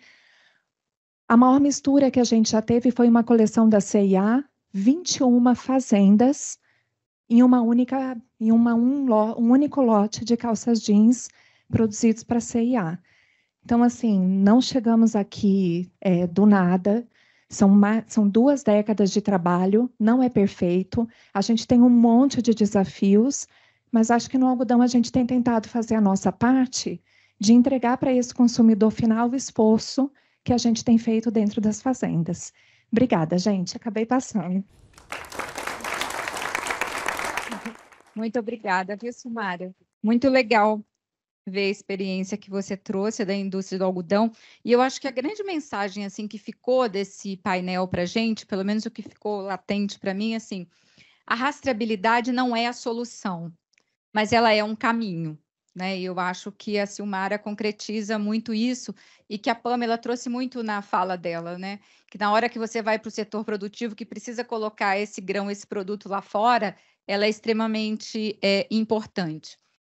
a maior mistura que a gente já teve foi uma coleção da CIA, 21 fazendas em uma única em uma, um, lo, um único lote de calças jeans produzidos para CIA. Então, assim, não chegamos aqui é, do nada. São, uma, são duas décadas de trabalho, não é perfeito. A gente tem um monte de desafios, mas acho que no algodão a gente tem tentado fazer a nossa parte de entregar para esse consumidor final o esforço que a gente tem feito dentro das fazendas. Obrigada, gente. Acabei passando. Muito obrigada, viu, Sumara? Muito legal ver a experiência que você trouxe da indústria do algodão. E eu acho que a grande mensagem assim que ficou desse painel para gente, pelo menos o que ficou latente para mim, é assim, a rastreabilidade não é a solução, mas ela é um caminho né? E eu acho que a Silmara concretiza muito isso e que a Pamela trouxe muito na fala dela, né? Que na hora que você vai para o setor produtivo, que precisa colocar esse grão, esse produto lá fora, ela é extremamente é, importante.